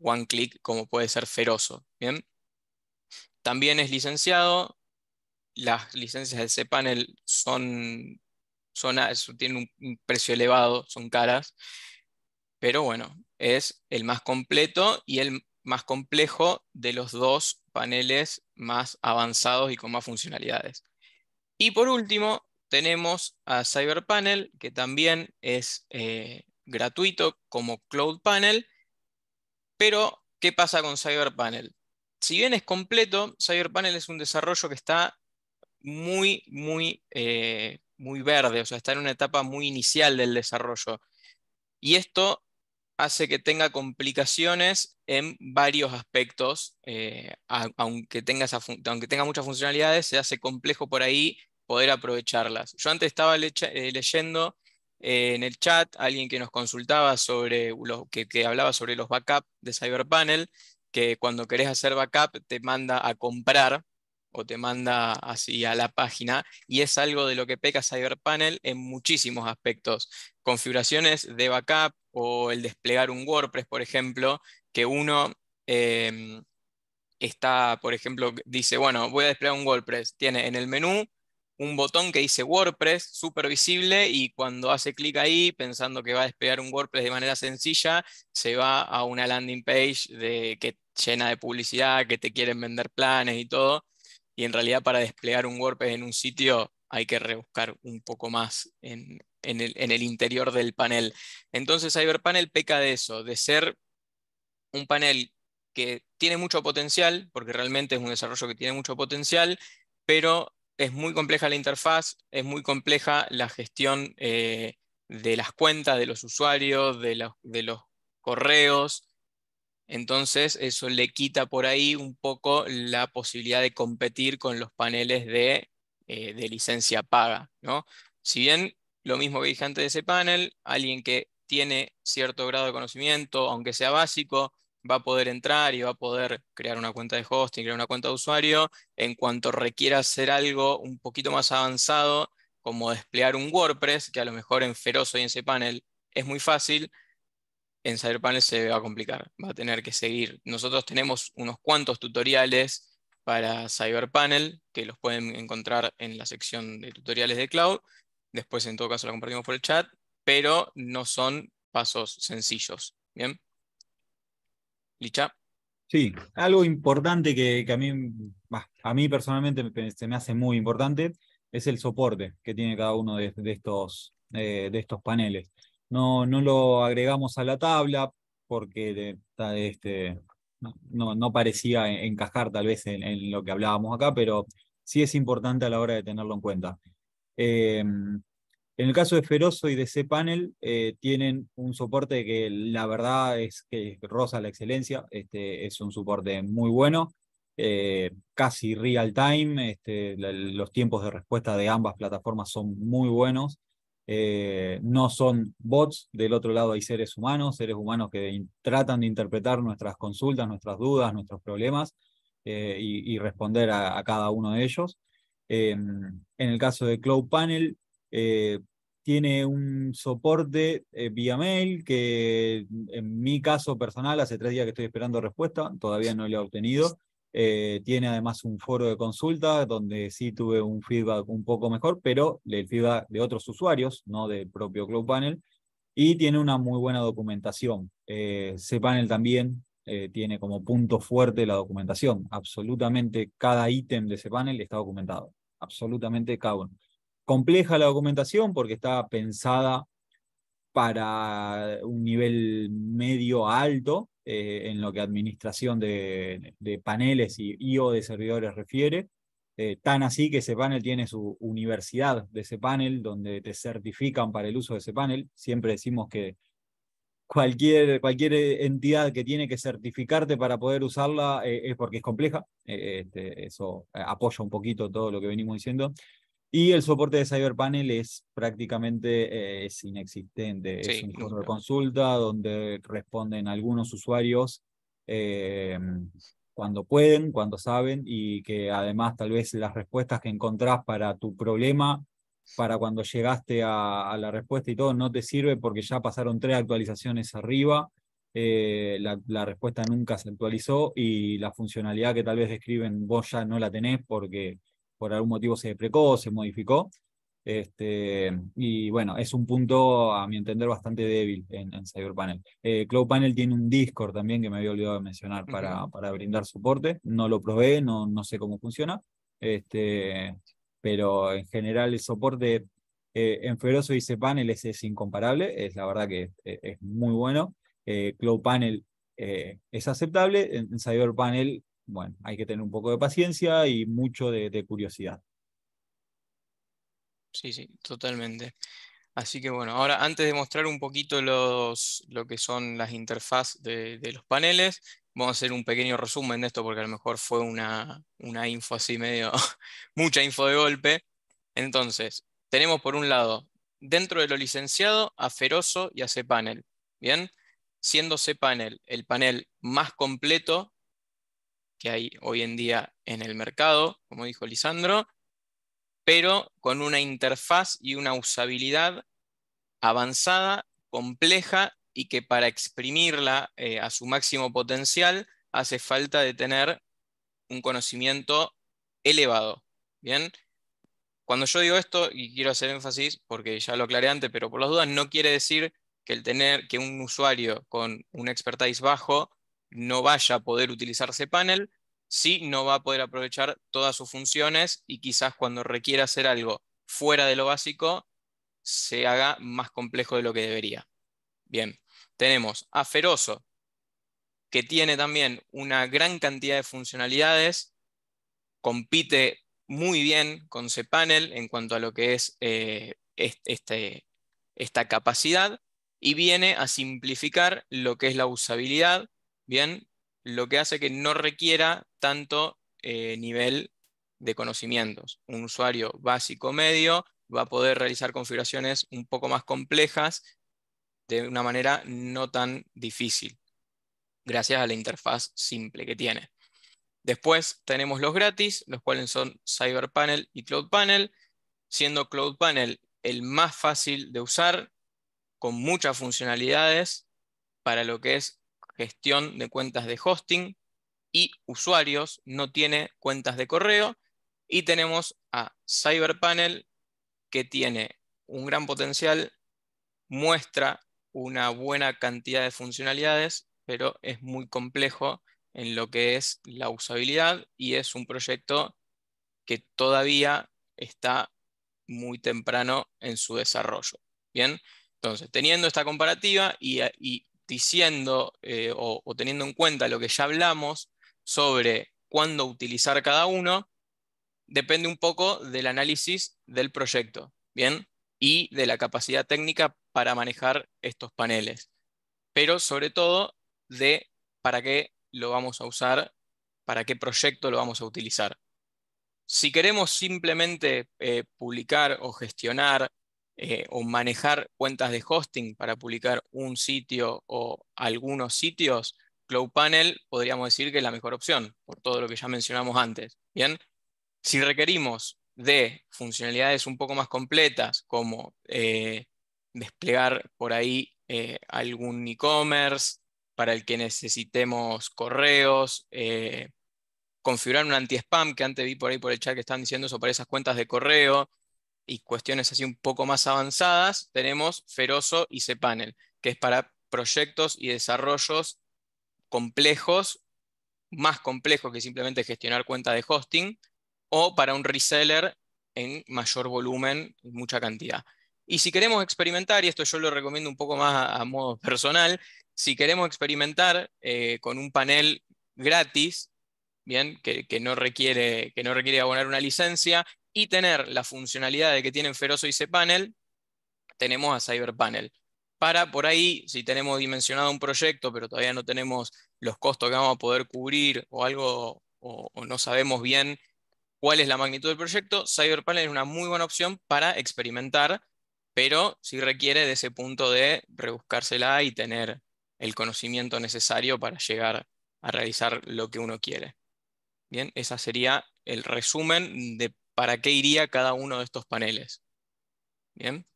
one click como puede ser feroz. ¿bien? También es licenciado, las licencias de cPanel son, son, tienen un precio elevado, son caras, pero bueno, es el más completo y el más complejo de los dos paneles más avanzados y con más funcionalidades. Y por último, tenemos a CyberPanel, que también es eh, gratuito como Cloud Panel, pero ¿qué pasa con CyberPanel? Si bien es completo, CyberPanel es un desarrollo que está muy, muy, eh, muy verde, o sea, está en una etapa muy inicial del desarrollo. Y esto hace que tenga complicaciones en varios aspectos, eh, aunque, tenga aunque tenga muchas funcionalidades, se hace complejo por ahí poder aprovecharlas. Yo antes estaba eh, leyendo eh, en el chat alguien que nos consultaba sobre, lo, que, hablaba sobre los backups de CyberPanel, que cuando querés hacer backup te manda a comprar o te manda así a la página, y es algo de lo que peca CyberPanel en muchísimos aspectos. Configuraciones de backup, o el desplegar un WordPress, por ejemplo, que uno em, está, por ejemplo, dice, bueno, voy a desplegar un WordPress. Tiene en el menú un botón que dice WordPress, súper visible, y cuando hace clic ahí, pensando que va a desplegar un WordPress de manera sencilla, se va a una landing page de, que llena de publicidad, que te quieren vender planes y todo. Y en realidad para desplegar un WordPress en un sitio hay que rebuscar un poco más en, en el, interior del panel. Entonces, Cyberpanel peca de eso, de ser un panel que tiene mucho potencial, porque realmente es un desarrollo que tiene mucho potencial, pero es muy compleja la interfaz, es muy compleja la gestión eh, de las cuentas, de los usuarios, de los, correos. Entonces, eso le quita por ahí un poco la posibilidad de competir con los paneles de, eh, de licencia paga. ¿no? Si bien lo mismo que dije antes de ese panel, alguien que tiene cierto grado de conocimiento, aunque sea básico, va a poder entrar y va a poder crear una cuenta de hosting, crear una cuenta de usuario. En cuanto requiera hacer algo un poquito más avanzado, como desplegar un WordPress, que a lo mejor en feroz y en cPanel es muy fácil, en Cyberpanel se va a complicar, va a tener que seguir. Nosotros tenemos unos cuantos tutoriales para Cyberpanel, que los pueden encontrar en la sección de tutoriales de cloud, Después, en todo caso, la compartimos por el chat, pero no son pasos sencillos. ¿Bien? Licha. Sí, algo importante que, a, mí, a mí personalmente se me hace muy importante es el soporte que tiene cada uno de, estos, eh, de estos paneles. No, no lo agregamos a la tabla porque este, no, parecía encajar tal vez en, lo que hablábamos acá, pero sí es importante a la hora de tenerlo en cuenta. Eh, en el caso de feroso y de cPanel, eh, tienen un soporte que la verdad es que rosa la excelencia. Este, es un soporte muy bueno, eh, casi real time. Este, los tiempos de respuesta de ambas plataformas son muy buenos. Eh, no son bots, del otro lado hay seres humanos, seres humanos que tratan de interpretar nuestras consultas, nuestras dudas, nuestros problemas eh, y, responder a, cada uno de ellos. Em, en el caso de Cloud Panel, eh, tiene un soporte eh, vía mail que en mi caso personal, hace tres días que estoy esperando respuesta, todavía no lo he obtenido. Eh, tiene además un foro de consulta donde sí tuve un feedback un poco mejor, pero el feedback de otros usuarios, no del propio Cloud Panel. Y tiene una muy buena documentación. Eh, cPanel también tiene como punto fuerte la documentación. Absolutamente cada ítem de cPanel está documentado. Absolutamente cada uno compleja la documentación porque está pensada para un nivel medio alto eh, en lo que administración de, paneles y, o de servidores refiere. Eh, tan así que ese panel tiene su universidad de ese panel, donde te certifican para el uso de ese panel. Siempre decimos que cualquier, cualquier entidad que tiene que certificarte para poder usarla eh, es porque es compleja. Este, eso apoya un poquito todo lo que venimos diciendo. Y el soporte de CyberPanel es prácticamente eh, inexistente. es un foro de consulta donde responden algunos usuarios eh, cuando pueden, cuando saben, y que además tal vez las respuestas que encontrás para tu problema, para cuando llegaste a, la respuesta y todo, no te sirve porque ya pasaron tres actualizaciones arriba. Eh, la, la, respuesta nunca se actualizó y la funcionalidad que tal vez describen vos ya no la tenés porque por algún motivo se deprecó, se modificó. Este, y bueno, es un punto, a mi entender, bastante débil en, CyberPanel. Eh, CloudPanel tiene un Discord también que me había olvidado de mencionar para, brindar soporte. No lo probé, no, no sé cómo funciona. Este, pero en general el soporte eh, en Feroz y es, es incomparable. Es la verdad que eh, es, muy bueno. Eh, CloudPanel eh, es aceptable. En, en CyberPanel bueno, hay que tener un poco de paciencia y mucho de, curiosidad. Sí, sí, totalmente. Así que bueno, ahora antes de mostrar un poquito los, lo que son las interfaces de, los paneles, vamos a hacer un pequeño resumen de esto porque a lo mejor fue una, una info así medio, mucha info de golpe. Entonces, tenemos por un lado, dentro de lo licenciado, a Ferozo y a cPanel. Bien, siendo cPanel el panel más completo que hay hoy en día en el mercado, como dijo Lisandro, pero con una interfaz y una usabilidad avanzada, compleja y que para exprimirla eh, a su máximo potencial hace falta de tener un conocimiento elevado. Bien, cuando yo digo esto y quiero hacer énfasis porque ya lo aclaré antes, pero por las dudas no quiere decir que el tener que un usuario con un expertise bajo no vaya a poder utilizar cPanel, si no va a poder aprovechar todas sus funciones y quizás cuando requiera hacer algo fuera de lo básico, se haga más complejo de lo que debería. Bien, tenemos Aferoso, que tiene también una gran cantidad de funcionalidades, compite muy bien con cPanel en cuanto a lo que es eh, este, esta capacidad y viene a simplificar lo que es la usabilidad ¿bien? Lo que hace que no requiera tanto eh, nivel de conocimientos. Un usuario básico medio va a poder realizar configuraciones un poco más complejas de una manera no tan difícil, gracias a la interfaz simple que tiene. Después tenemos los gratis, los cuales son CyberPanel y CloudPanel, siendo CloudPanel el más fácil de usar, con muchas funcionalidades para lo que es gestión de cuentas de hosting y usuarios, no tiene cuentas de correo. Y tenemos a CyberPanel, que tiene un gran potencial, muestra una buena cantidad de funcionalidades, pero es muy complejo en lo que es la usabilidad y es un proyecto que todavía está muy temprano en su desarrollo. Bien, entonces, teniendo esta comparativa y, diciendo eh, o, teniendo en cuenta lo que ya hablamos sobre cuándo utilizar cada uno, depende un poco del análisis del proyecto, ¿bien? Y de la capacidad técnica para manejar estos paneles, pero sobre todo de para qué lo vamos a usar, para qué proyecto lo vamos a utilizar. Si queremos simplemente eh, publicar o gestionar eh, o manejar cuentas de hosting para publicar un sitio o algunos sitios, Cloudpanel podríamos decir que es la mejor opción, por todo lo que ya mencionamos antes. Bien, si requerimos de funcionalidades un poco más completas, como eh, desplegar por ahí eh, algún e-commerce, para el que necesitemos correos, configurar un anti-spam, que antes vi por ahí por el chat que están diciendo eso para esas cuentas de correo, y cuestiones así un poco más avanzadas, tenemos Ferozo y cPanel, que es para proyectos y desarrollos complejos, más complejos que simplemente gestionar cuenta de hosting, o para un reseller en mayor volumen mucha cantidad. Y si queremos experimentar, y esto yo lo recomiendo un poco más a, modo personal, si queremos experimentar eh, con un panel gratis, bien, que, no requiere, que no requiere abonar una licencia, y tener la funcionalidad de que tienen feroso y cPanel, tenemos a CyberPanel. Para por ahí, si tenemos dimensionado un proyecto, pero todavía no tenemos los costos que vamos a poder cubrir o algo, o, no sabemos bien cuál es la magnitud del proyecto, CyberPanel es una muy buena opción para experimentar, pero sí requiere de ese punto de rebuscársela y tener el conocimiento necesario para llegar a realizar lo que uno quiere. Bien, ese sería el resumen de para qué iría cada uno de estos paneles. Bien.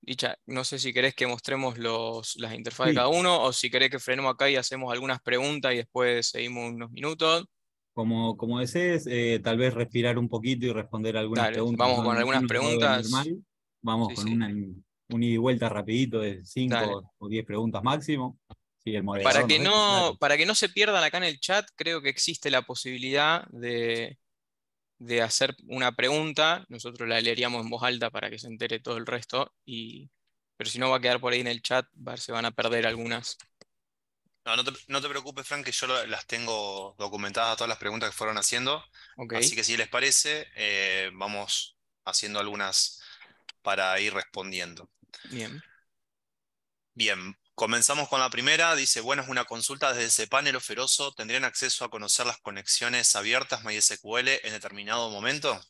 Dicha, no sé si querés que mostremos los, las interfaces de cada uno o si querés que frenemos acá y hacemos algunas preguntas y después seguimos unos minutos. Como, como desees, eh, tal vez respirar un poquito y responder algunas preguntas. Vamos con algunas preguntas. Vamos con Una, un ida y vuelta rapidito de 5 o 10 preguntas máximo. el para, que no, para que no se pierdan acá en el chat, creo que existe la posibilidad de, de hacer una pregunta, nosotros la leeríamos en voz alta para que se entere todo el resto, y, pero si no va a quedar por ahí en el chat, se van a perder algunas. No, te, preocupes, Frank, que yo las tengo documentadas todas las preguntas que fueron haciendo. Así que si les parece, eh, vamos haciendo algunas para ir respondiendo. Bien. Bien, Comenzamos con la primera, dice, bueno, es una consulta desde Cpanel o Ferozo, ¿tendrían acceso a conocer las conexiones abiertas MySQL en determinado momento?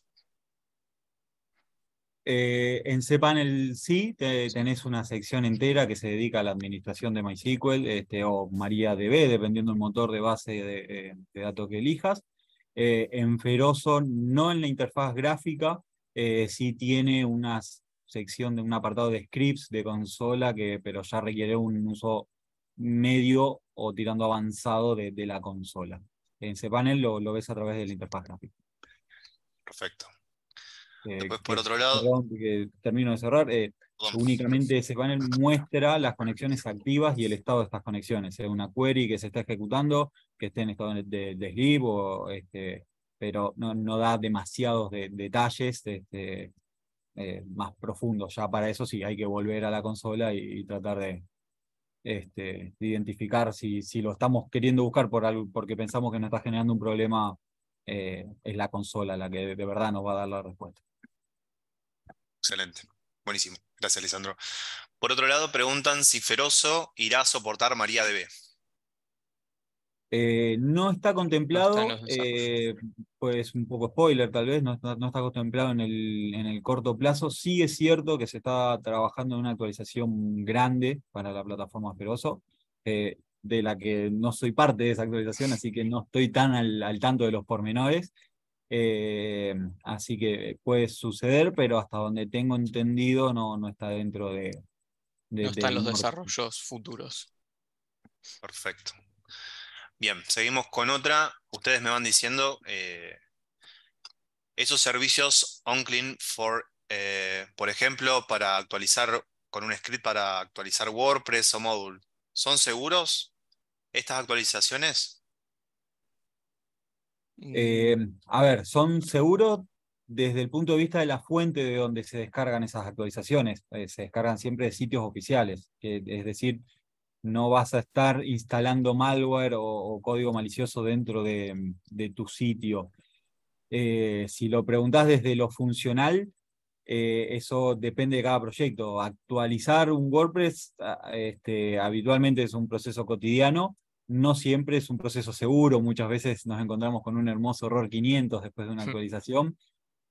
Eh, en cPanel sí, tenés una sección entera que se dedica a la administración de MySQL este, o MariaDB, dependiendo del motor de base de, eh, datos que elijas. Eh, en Ferozo, no en la interfaz gráfica, sí tiene unas sección de un apartado de scripts de consola, que, pero ya requiere un uso medio o tirando avanzado de, la consola. En ese panel lo, ves a través del interfaz gráfico Perfecto. Eh, por otro lado. termino de cerrar. Eh, únicamente ese panel muestra las conexiones activas y el estado de estas conexiones. Es una query que se está ejecutando, que esté en estado de, de este, pero no, da demasiados detalles este, eh, más profundo, Ya para eso sí hay que volver a la consola y, tratar de, este, identificar si, si, lo estamos queriendo buscar por algo, porque pensamos que nos está generando un problema, eh, es la consola la que de, verdad nos va a dar la respuesta. Excelente. Buenísimo. Gracias, Lisandro. Por otro lado, preguntan si Ferozo irá a soportar María de B eh, no está contemplado pues un poco spoiler tal vez, no está, no está contemplado en el, en el, corto plazo. Sí es cierto que se está trabajando en una actualización grande para la plataforma Ferozo, eh, de la que no soy parte de esa actualización, así que no estoy tan al, tanto de los pormenores. Eh, así que puede suceder, pero hasta donde tengo entendido no, no está dentro de... no están de este los desarrollos futuros. Perfecto. Bien, seguimos con otra. Ustedes me van diciendo eh, esos servicios OnClean, for, eh, por ejemplo, para actualizar con un script para actualizar WordPress o Módulo. ¿son seguros estas actualizaciones? Eh, a ver, son seguros desde el punto de vista de la fuente de donde se descargan esas actualizaciones. se descargan siempre de sitios oficiales, es decir, no vas a estar instalando malware o, código malicioso dentro de, tu sitio. Eh, si lo preguntás desde lo funcional, eh, eso depende de cada proyecto. Actualizar un WordPress este, habitualmente es un proceso cotidiano, no siempre es un proceso seguro. Muchas veces nos encontramos con un hermoso error 500 después de una actualización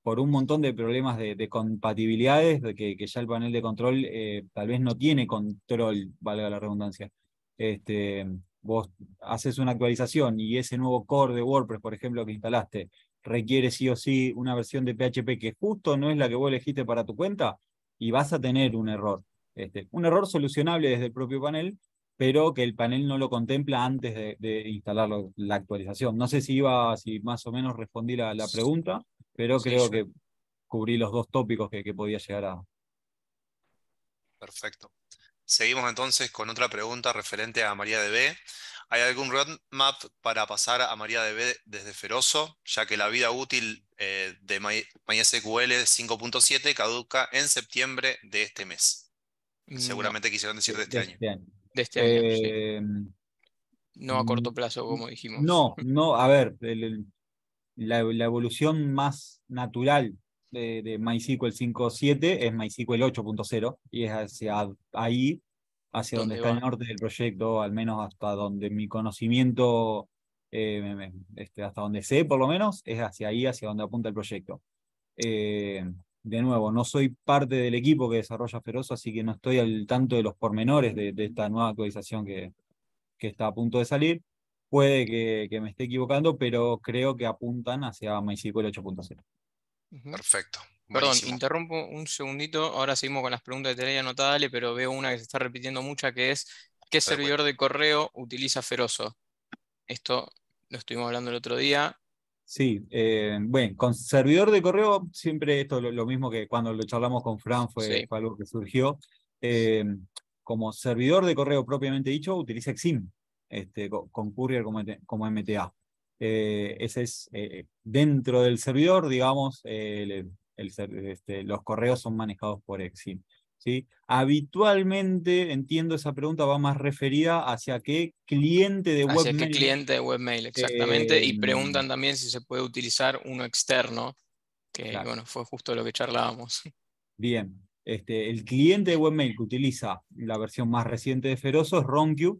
por un montón de problemas de, compatibilidades, de que, ya el panel de control eh, tal vez no tiene control, valga la redundancia. Este, vos haces una actualización y ese nuevo core de WordPress, por ejemplo, que instalaste, requiere sí o sí una versión de PHP que justo no es la que vos elegiste para tu cuenta, y vas a tener un error. Este, un error solucionable desde el propio panel, pero que el panel no lo contempla antes de, de instalar la actualización. No sé si iba, si más o menos respondí a la pregunta pero creo que cubrí los dos tópicos que, podía llegar a. Perfecto. Seguimos entonces con otra pregunta referente a María de B. ¿Hay algún roadmap para pasar a María B desde Feroso, ya que la vida útil eh, de MySQL 5.7 caduca en septiembre de este mes? Seguramente quisieran quisieron decir de este, este, año. De este año, eh, No a corto mm, plazo, como dijimos. No, no, a ver, el, la, evolución más natural de, MySQL 5.7 es MySQL 8.0 y es hacia ahí, hacia donde está el norte del proyecto, al menos hasta donde mi conocimiento, eh, este, hasta donde sé por lo menos, es hacia ahí, hacia donde apunta el proyecto. Eh, de nuevo, no soy parte del equipo que desarrolla Feroz, así que no estoy al tanto de los pormenores de, de esta nueva actualización que, que está a punto de salir. Puede que, me esté equivocando, pero creo que apuntan hacia MySQL 8.0. Perfecto. Perdón, interrumpo un segundito. Ahora seguimos con las preguntas de tarea anotada, pero veo una que se está repitiendo mucha, que es, ¿qué pues. servidor de correo utiliza Feroso? Esto lo estuvimos hablando el otro día. Sí, eh, bueno, con servidor de correo siempre esto lo, lo mismo que cuando lo charlamos con Fran fue, algo que surgió. Eh, como servidor de correo propiamente dicho, utiliza Exim. Este, con courier como, MTA. Eh, ese es eh, dentro del servidor, digamos, eh, este, los correos son manejados por Exim. Habitualmente, entiendo esa pregunta, va más referida hacia qué cliente de webmail. cliente de webmail, exactamente. y em, preguntan también si se puede utilizar uno externo, que bueno, fue justo lo que charlábamos. Bien. Este, el cliente de webmail que utiliza la versión más reciente de Feroz es RonQ,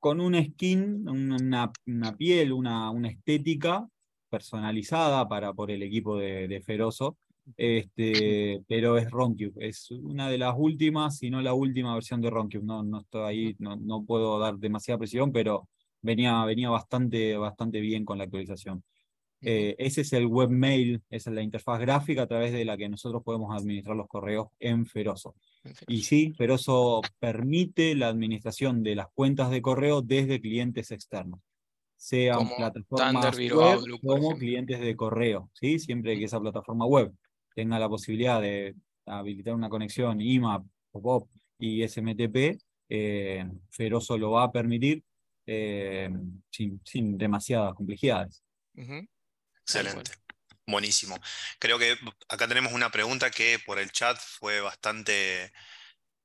con un skin, una, piel, una, estética personalizada para, por el equipo de, de Ferozo. Este, pero es Roncube, es una de las últimas, si no la última versión de Roncube. No, no estoy ahí, no, no puedo dar demasiada presión, pero venía, venía bastante, bastante bien con la actualización. Eh, ese es el webmail, esa es la interfaz gráfica a través de la que nosotros podemos administrar los correos en Feroso. Y sí, Feroso permite la administración de las cuentas de correo desde clientes externos, sea como plataforma web, como clientes de correo, ¿sí? siempre que esa plataforma web tenga la posibilidad de habilitar una conexión IMAP, POP y SMTP, eh, lo va a permitir eh, sin, demasiadas complejidades. Excelente. Buenísimo. Creo que acá tenemos una pregunta que por el chat fue bastante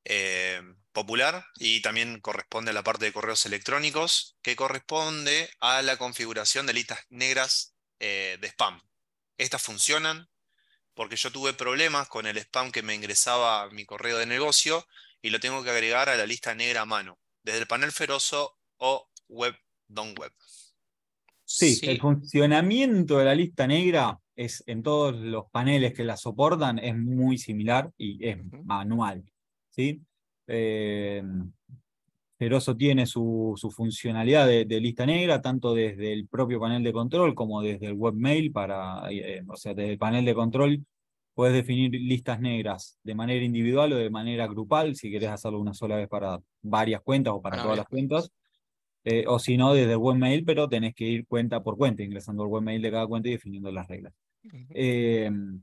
eh, popular y también corresponde a la parte de correos electrónicos, que corresponde a la configuración de listas negras eh, de spam. Estas funcionan porque yo tuve problemas con el spam que me ingresaba a mi correo de negocio y lo tengo que agregar a la lista negra a mano, desde el panel feroso o web, don web. Sí, el funcionamiento de la lista negra es en todos los paneles que la soportan es muy similar y es manual. ¿sí? Em, eso tiene su, funcionalidad de, lista negra, tanto desde el propio panel de control como desde el webmail, para, eh, eh, o sea, desde el panel de control puedes definir listas negras de manera individual o de manera grupal, si querés hacerlo una sola vez para varias cuentas o para todas las cuentas. Eh, o si no, desde el webmail, pero tenés que ir cuenta por cuenta, ingresando al webmail de cada cuenta y definiendo las reglas. Em,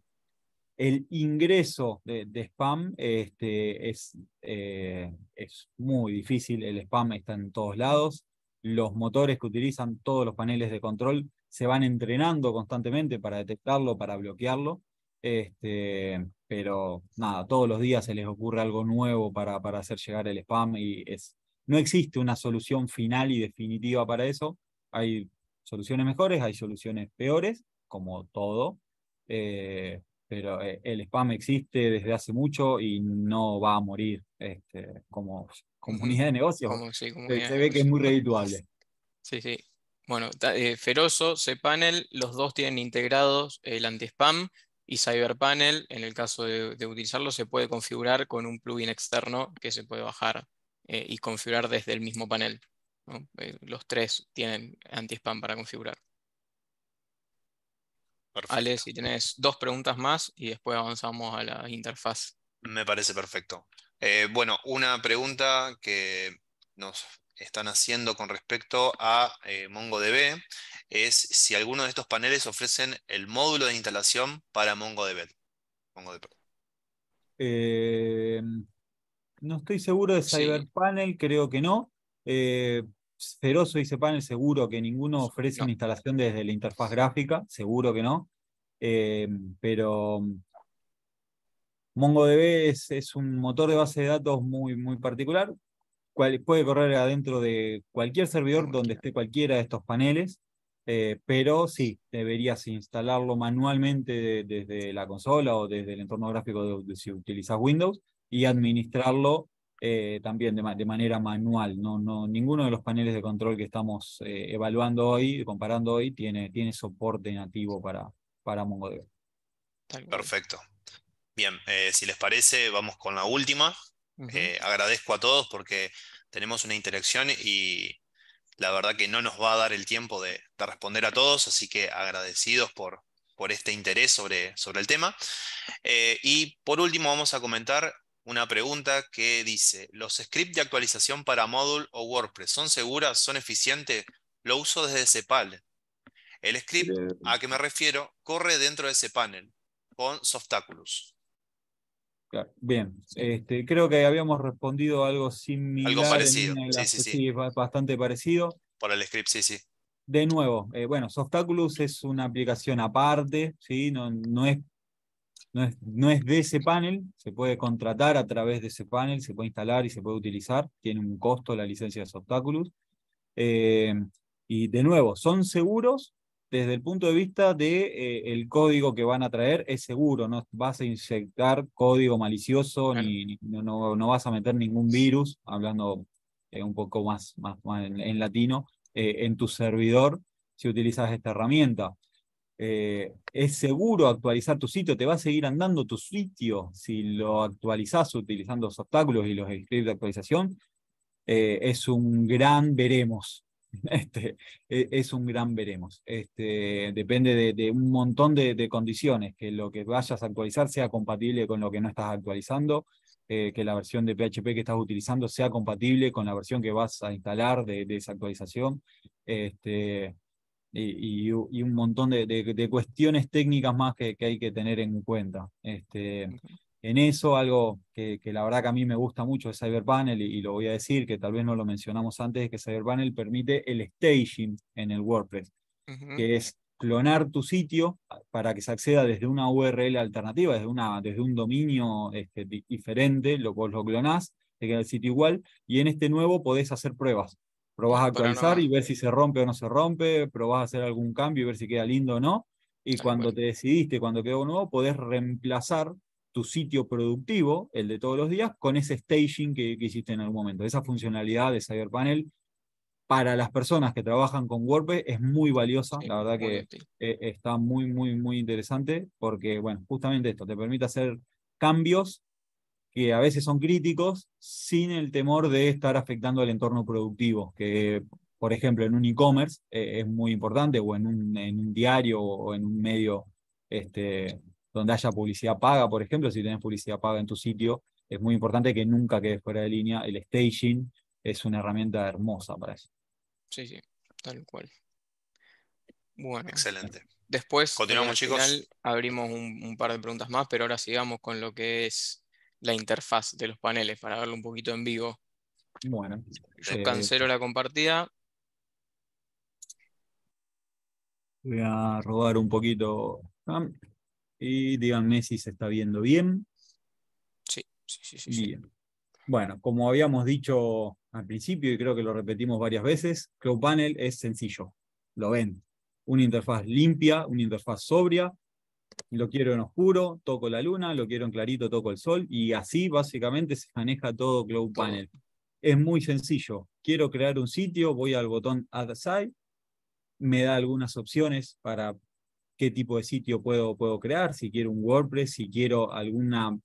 el ingreso de, spam este, es, eh, es muy difícil, el spam está en todos lados, los motores que utilizan todos los paneles de control se van entrenando constantemente para detectarlo, para bloquearlo, este, pero nada, todos los días se les ocurre algo nuevo para, para hacer llegar el spam y es no existe una solución final y definitiva para eso. Hay soluciones mejores, hay soluciones peores, como todo. Eh, pero eh, el spam existe desde hace mucho y no va a morir este, como comunidad de negocios. se, ve que es muy redituable. Sí, sí. Bueno, eh, feroso Ferozo, cPanel, los dos tienen integrados el anti-spam y CyberPanel, en el caso de, utilizarlo, se puede configurar con un plugin externo que se puede bajar eh, y configurar desde el mismo panel. Eh, los tres tienen anti-spam para configurar. Vale, si tenés dos preguntas más y después avanzamos a la interfaz. Me parece perfecto. Eh, bueno, una pregunta que nos están haciendo con respecto a MongoDB es si alguno de estos paneles ofrecen el módulo de instalación para MongoDB. MongoDB no estoy seguro de Cyberpanel, creo que no. Eh, Ferozo panel seguro que ninguno ofrece una instalación desde la interfaz gráfica, seguro que no. Eh, pero mm, MongoDB es, un motor de base de datos muy, muy particular. puede correr adentro de cualquier servidor donde esté cualquiera de estos paneles, eh, pero sí, deberías instalarlo manualmente desde la consola o desde el entorno gráfico si utilizas Windows y administrarlo eh, también de, manera manual. No, no, ninguno de los paneles de control que estamos eh, evaluando hoy, comparando hoy, tiene, tiene soporte nativo para, para MongoDB. Perfecto. Bien, eh, si les parece, vamos con la última. agradezco a todos porque tenemos una interacción y la verdad que no nos va a dar el tiempo de, responder a todos, así que agradecidos por, por este interés sobre, sobre el tema. y por último vamos a comentar una pregunta que dice, ¿los scripts de actualización para Módulo o WordPress son seguras, son eficientes? Lo uso desde Cepal. El script a que me refiero corre dentro de ese panel con Softaculous. Bien, este, creo que habíamos respondido algo similar. Algo parecido, sí, sí, Bastante parecido. Por el script, sí, sí. De nuevo, eh, bueno, Softaculous es una aplicación aparte, ¿sí? no, no es no es, de ese panel, se puede contratar a través de ese panel, se puede instalar y se puede utilizar, tiene un costo la licencia de Softaculous. Eh, y de nuevo, son seguros desde el punto de vista de eh, el código que van a traer, es seguro, no vas a inyectar código malicioso, ni, no, vas a meter ningún virus, hablando eh, un poco más, más, en, latino, en tu servidor si utilizas esta herramienta. Eh, es seguro actualizar tu sitio, te va a seguir andando tu sitio si lo actualizas utilizando los obstáculos y los scripts de actualización. Eh, es un gran veremos. Este, e, es un gran veremos. Este, depende de, un montón de, condiciones, que lo que vayas a actualizar sea compatible con lo que no estás actualizando, eh, que la versión de PHP que estás utilizando sea compatible con la versión que vas a instalar de, de esa actualización. Este, y, un montón de, cuestiones técnicas más que, hay que tener en cuenta. Este, En eso, algo que, la verdad que a mí me gusta mucho de Cyberpanel, y, lo voy a decir, que tal vez no lo mencionamos antes, es que Cyberpanel permite el staging en el WordPress, que es clonar tu sitio para que se acceda desde una URL alternativa, desde, una, desde un dominio este, diferente, lo, vos lo clonás, te queda el sitio igual, y en este nuevo podés hacer pruebas. Probás a actualizar y ver si se rompe o no se rompe, probás a hacer algún cambio y ver si queda lindo o no. Y cuando te decidiste, cuando quedó nuevo, podés reemplazar tu sitio productivo, el de todos los días, con ese staging que, hiciste en algún momento. Esa funcionalidad de Cyberpanel para las personas que trabajan con WordPress es muy valiosa. la verdad que eh, está muy, muy, muy interesante porque, bueno, justamente esto te permite hacer cambios que a veces son críticos sin el temor de estar afectando al entorno productivo, que por ejemplo en un e-commerce eh, es muy importante o en un, en un, diario o en un medio este, donde haya publicidad paga, por ejemplo, si tienes publicidad paga en tu sitio, es muy importante que nunca quedes fuera de línea. El staging es una herramienta hermosa para eso. Sí, sí, tal cual. Bueno. Excelente. Después, Continuamos, al final, abrimos un, par de preguntas más, pero ahora sigamos con lo que es la interfaz de los paneles para verlo un poquito en vivo. Bueno. Yo eh, cancelo la compartida. Voy a robar un poquito. Ah, y díganme si se está viendo bien. Sí, sí, sí. sí bien. Sí. Bueno, como habíamos dicho al principio y creo que lo repetimos varias veces, Panel es sencillo. Lo ven. Una interfaz limpia, una interfaz sobria, lo quiero en oscuro, toco la luna, lo quiero en clarito, toco el sol, y así básicamente se maneja todo Cloud Panel. Es muy sencillo. Quiero crear un sitio, voy al botón Add Site, me da algunas opciones para qué tipo de sitio puedo, puedo crear, si quiero un WordPress, si quiero alguna,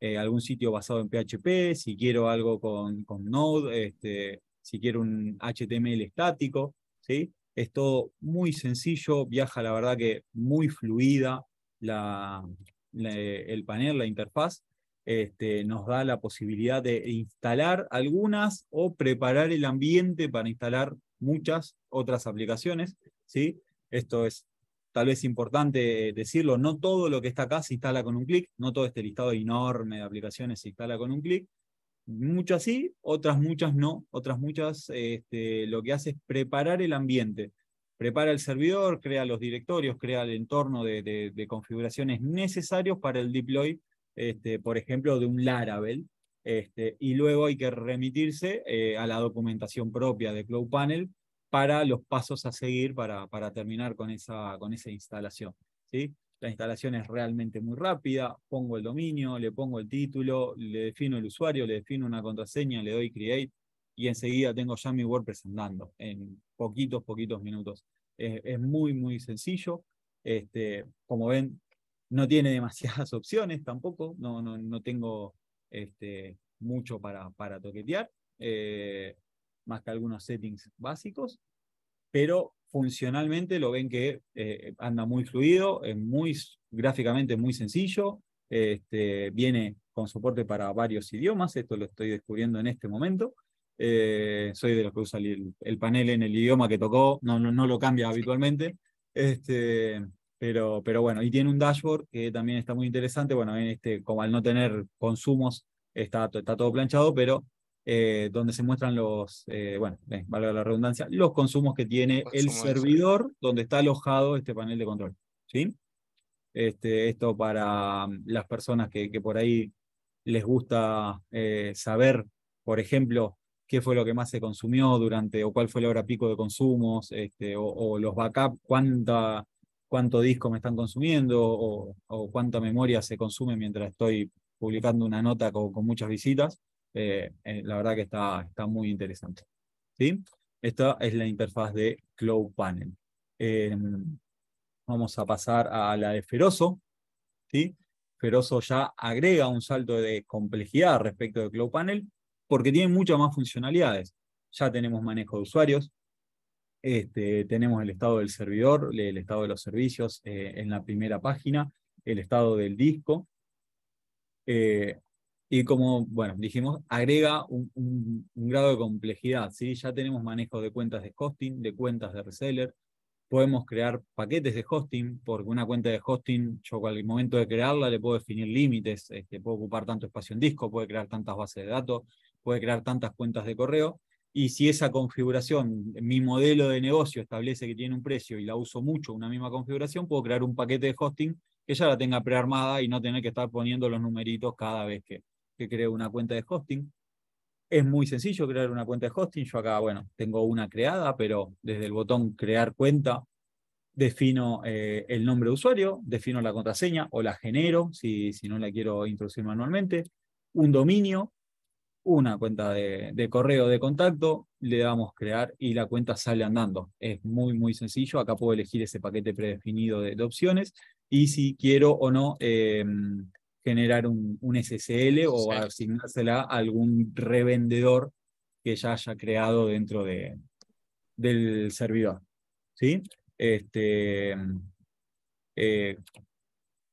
eh, algún sitio basado en PHP, si quiero algo con, con Node, este, si quiero un HTML estático, ¿sí? Es todo muy sencillo, viaja la verdad que muy fluida, el panel, la interfaz, este, nos da la posibilidad de instalar algunas o preparar el ambiente para instalar muchas otras aplicaciones. ¿sí? Esto es tal vez importante decirlo, no todo lo que está acá se instala con un clic, no todo este listado enorme de aplicaciones se instala con un clic. Muchas sí, otras muchas no, otras muchas este, lo que hace es preparar el ambiente prepara el servidor, crea los directorios, crea el entorno de, configuraciones necesarios para el deploy, este, por ejemplo, de un Laravel, este, y luego hay que remitirse eh, a la documentación propia de Cloud Panel para los pasos a seguir para, terminar con esa, instalación. ¿sí? La instalación es realmente muy rápida, pongo el dominio, le pongo el título, le defino el usuario, le defino una contraseña, le doy create, y enseguida tengo ya mi WordPress andando en poquitos, poquitos minutos. es muy, muy sencillo. Este, como ven, no tiene demasiadas opciones tampoco, no, no, no tengo este, mucho para, para toquetear, eh, más que algunos settings básicos, pero funcionalmente lo ven que eh, anda muy fluido, es muy, gráficamente muy sencillo, este, viene con soporte para varios idiomas, esto lo estoy descubriendo en este momento, eh, soy de los que usa el, panel en el idioma que tocó, no, no, lo cambia habitualmente. Este, pero, pero, bueno, y tiene un dashboard que también está muy interesante. Bueno, en este, como al no tener consumos, está, está todo planchado, pero eh, donde se muestran los, eh, bueno, vale la redundancia, los consumos que tiene el servidor donde está alojado este panel de control. ¿sí? Este, esto para mm, las personas que, que por ahí les gusta saber, por ejemplo, qué fue lo que más se consumió durante, o cuál fue la hora pico de consumos, este, o, los backups, cuánta, cuánto disco me están consumiendo, o, cuánta memoria se consume mientras estoy publicando una nota con, muchas visitas. Eh, eh, la verdad que está, está muy interesante. ¿sí? Esta es la interfaz de Cloud Panel. Eh, vamos a pasar a la de Ferozo. ¿sí? Ferozo ya agrega un salto de complejidad respecto de Cloud Panel porque tiene muchas más funcionalidades. Ya tenemos manejo de usuarios, este, tenemos el estado del servidor, el estado de los servicios eh, en la primera página, el estado del disco. Eh, y como bueno, dijimos, agrega un, grado de complejidad. ¿sí? Ya tenemos manejo de cuentas de hosting, de cuentas de reseller. Podemos crear paquetes de hosting, porque una cuenta de hosting, yo al momento de crearla le puedo definir límites, este, puedo ocupar tanto espacio en disco, puede crear tantas bases de datos, puede crear tantas cuentas de correo. Y si esa configuración, mi modelo de negocio establece que tiene un precio y la uso mucho, una misma configuración, puedo crear un paquete de hosting que ya la tenga prearmada y no tener que estar poniendo los numeritos cada vez que, creo una cuenta de hosting. Es muy sencillo crear una cuenta de hosting. Yo acá, bueno, tengo una creada, pero desde el botón crear cuenta defino eh, el nombre de usuario, defino la contraseña o la genero si, si no la quiero introducir manualmente, un dominio, una cuenta de, correo de contacto, le damos crear y la cuenta sale andando. Es muy, muy sencillo. Acá puedo elegir ese paquete predefinido de, opciones y si quiero o no eh, generar un, SSL o asignársela a algún revendedor que ya haya creado dentro de, del servidor. ¿Sí? Este, eh,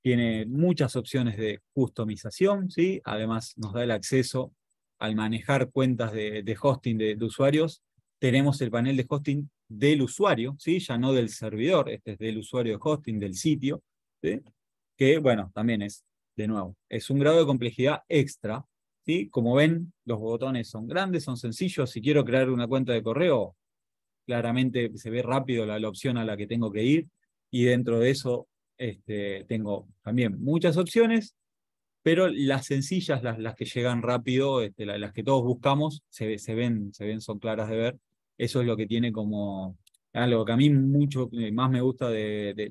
tiene muchas opciones de customización, ¿sí? además nos da el acceso al manejar cuentas de, hosting de, usuarios, tenemos el panel de hosting del usuario, ¿sí? ya no del servidor, este es del usuario de hosting, del sitio, que bueno, también es, de nuevo, es un grado de complejidad extra. ¿sí? Como ven, los botones son grandes, son sencillos. Si quiero crear una cuenta de correo, claramente se ve rápido la, opción a la que tengo que ir y dentro de eso este, tengo también muchas opciones pero las sencillas, las, las que llegan rápido, este, las, que todos buscamos, se, se, ven, se ven, son claras de ver. Eso es lo que tiene como algo que a mí mucho eh, más me gusta de, de,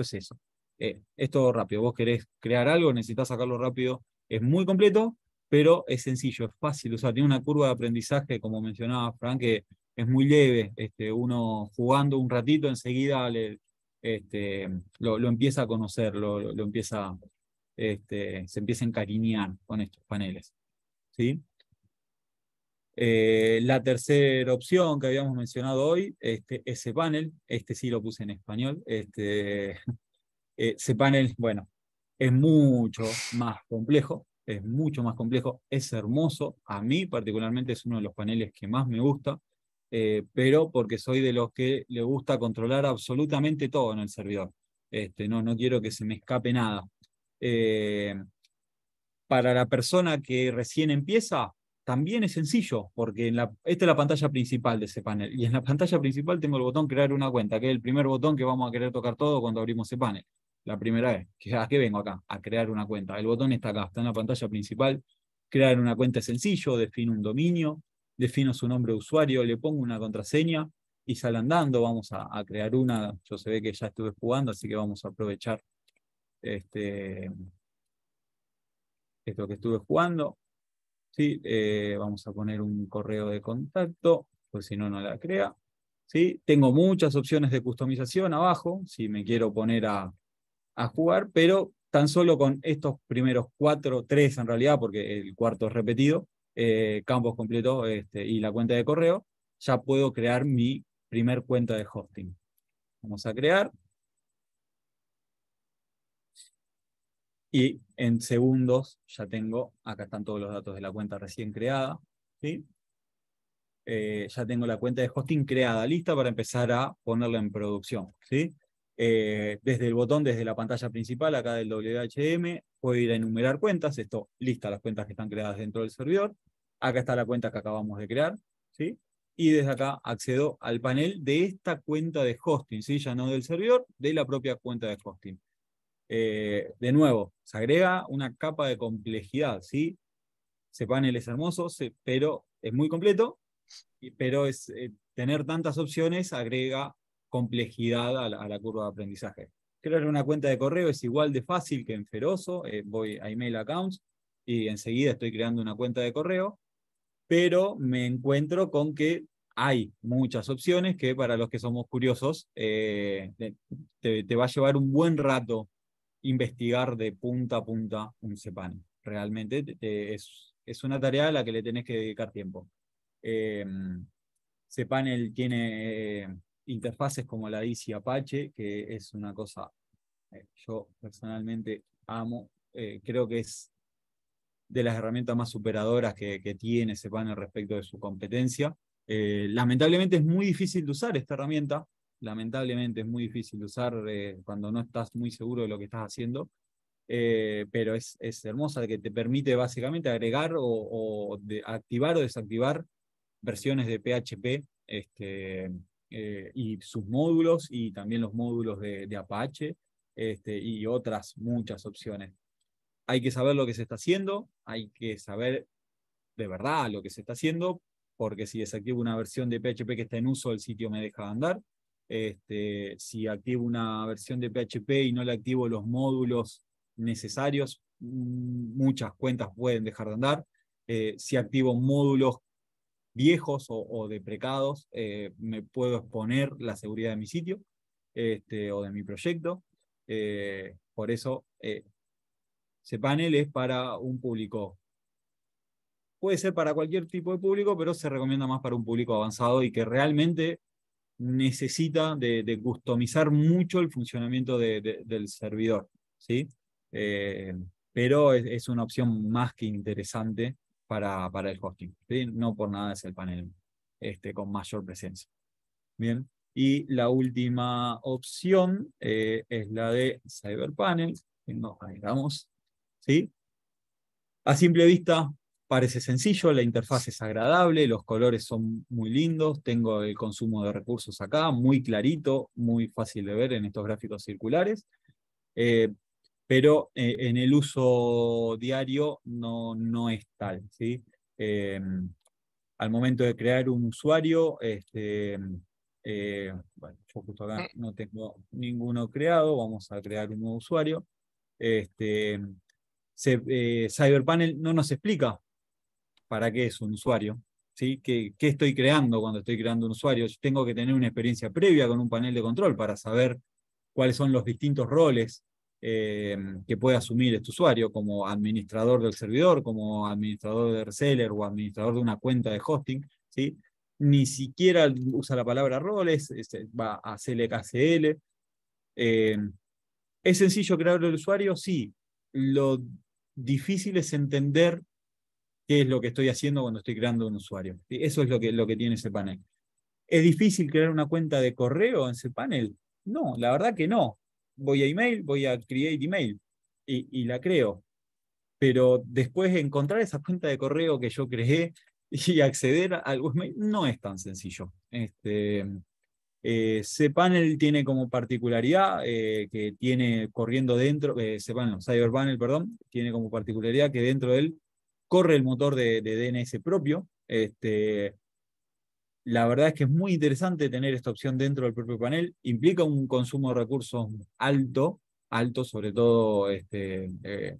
es eso. Eh, es todo rápido. Vos querés crear algo, necesitas sacarlo rápido. Es muy completo, pero es sencillo, es fácil. O sea, tiene una curva de aprendizaje, como mencionaba Frank, que es muy leve. Este, uno jugando un ratito, enseguida este, lo, empieza a conocer, lo, empieza a... Este, se empieza a cariñar con estos paneles. ¿sí? Eh, la tercera opción que habíamos mencionado hoy, este, ese panel, este sí lo puse en español, este, eh, ese panel, bueno, es mucho más complejo, es mucho más complejo, es hermoso, a mí particularmente es uno de los paneles que más me gusta, eh, pero porque soy de los que le gusta controlar absolutamente todo en el servidor. Este, no, no quiero que se me escape nada. Eh, para la persona que recién empieza, también es sencillo, porque esta es la pantalla principal de ese panel. Y en la pantalla principal tengo el botón crear una cuenta, que es el primer botón que vamos a querer tocar todo cuando abrimos ese panel. La primera vez. ¿A ah, qué vengo acá? A crear una cuenta. El botón está acá, está en la pantalla principal. Crear una cuenta es sencillo, defino un dominio, defino su nombre de usuario, le pongo una contraseña y sale andando. Vamos a, a crear una. Yo se ve que ya estuve jugando, así que vamos a aprovechar este, esto que estuve jugando. ¿sí? Eh, vamos a poner un correo de contacto, pues si no, no la crea. ¿sí? Tengo muchas opciones de customización abajo, si me quiero poner a, jugar, pero tan solo con estos primeros cuatro, tres en realidad, porque el cuarto es repetido, eh, campos completos este, y la cuenta de correo, ya puedo crear mi primer cuenta de hosting. Vamos a crear, Y en segundos ya tengo, acá están todos los datos de la cuenta recién creada, ¿sí? Eh, ya tengo la cuenta de hosting creada, lista para empezar a ponerla en producción. ¿sí? Eh, desde el botón, desde la pantalla principal, acá del WHM, puedo ir a enumerar cuentas, esto, lista las cuentas que están creadas dentro del servidor. Acá está la cuenta que acabamos de crear, ¿sí? Y desde acá accedo al panel de esta cuenta de hosting, ¿sí? Ya no del servidor, de la propia cuenta de hosting. Eh, de nuevo, se agrega una capa de complejidad, ¿sí? Ese panel es hermoso, pero es muy completo, pero es, eh, tener tantas opciones agrega complejidad a la, curva de aprendizaje. Crear una cuenta de correo es igual de fácil que en feroz, eh, voy a email accounts y enseguida estoy creando una cuenta de correo, pero me encuentro con que hay muchas opciones que para los que somos curiosos te, te, va a llevar un buen rato investigar de punta a punta un CEPAN. Realmente eh, es, una tarea a la que le tenés que dedicar tiempo. Em, eh, tiene interfaces como la DC Apache, que es una cosa que eh, yo personalmente amo. Eh, creo que es de las herramientas más superadoras que, que tiene cPanel respecto de su competencia. lamentablemente es muy difícil de usar esta herramienta, lamentablemente es muy difícil usar eh, cuando no estás muy seguro de lo que estás haciendo, eh, pero es, es, hermosa, que te permite básicamente agregar o, activar o desactivar versiones de PHP este, eh, y sus módulos y también los módulos de, Apache este, y otras muchas opciones. Hay que saber lo que se está haciendo, hay que saber de verdad lo que se está haciendo, porque si desactivo una versión de PHP que está en uso, el sitio me deja de andar. Este, si activo una versión de PHP y no le activo los módulos necesarios, mm, muchas cuentas pueden dejar de andar. Eh, si activo módulos viejos o, deprecados, eh, me puedo exponer la seguridad de mi sitio este, o de mi proyecto. Eh, por eso, cPanel es para un público. Puede ser para cualquier tipo de público, pero se recomienda más para un público avanzado y que realmente necesita de, customizar mucho el funcionamiento de, del servidor, ¿sí? Eh, pero es, una opción más que interesante para, para el hosting, No por nada es el panel este, con mayor presencia. Bien, y la última opción eh, es la de Cyberpanel. No, ¿sí? A simple vista Parece sencillo, la interfaz es agradable, los colores son muy lindos, tengo el consumo de recursos acá, muy clarito, muy fácil de ver en estos gráficos circulares, eh, pero eh, en el uso diario no, no es tal. ¿sí? Eh, al momento de crear un usuario, este, yo justo acá no tengo ninguno creado, vamos a crear un nuevo usuario. Este, Cyberpanel no nos explica para qué es un usuario, ¿sí? ¿Qué, ¿Qué, estoy creando cuando estoy creando un usuario? Yo tengo que tener una experiencia previa con un panel de control para saber cuáles son los distintos roles eh, que puede asumir este usuario como administrador del servidor, como administrador de reseller o administrador de una cuenta de hosting, ¿sí? Ni siquiera usa la palabra roles, va a CLKCL. Eh, ¿Es sencillo crear el usuario? Sí. Lo difícil es entender qué es lo que estoy haciendo cuando estoy creando un usuario. Eso es lo que, lo que tiene ese panel. ¿Es difícil crear una cuenta de correo en ese panel? No, la verdad que no. Voy a email, voy a create email y, la creo. Pero después encontrar esa cuenta de correo que yo creé y acceder al webmail no es tan sencillo. Este, eh, cPanel tiene como particularidad eh, que tiene corriendo dentro, cPanel, eh, CyberPanel, perdón, tiene como particularidad que dentro de él corre el motor de, DNS propio. Este, la verdad es que es muy interesante tener esta opción dentro del propio panel. Implica un consumo de recursos alto, alto, sobre todo este, eh,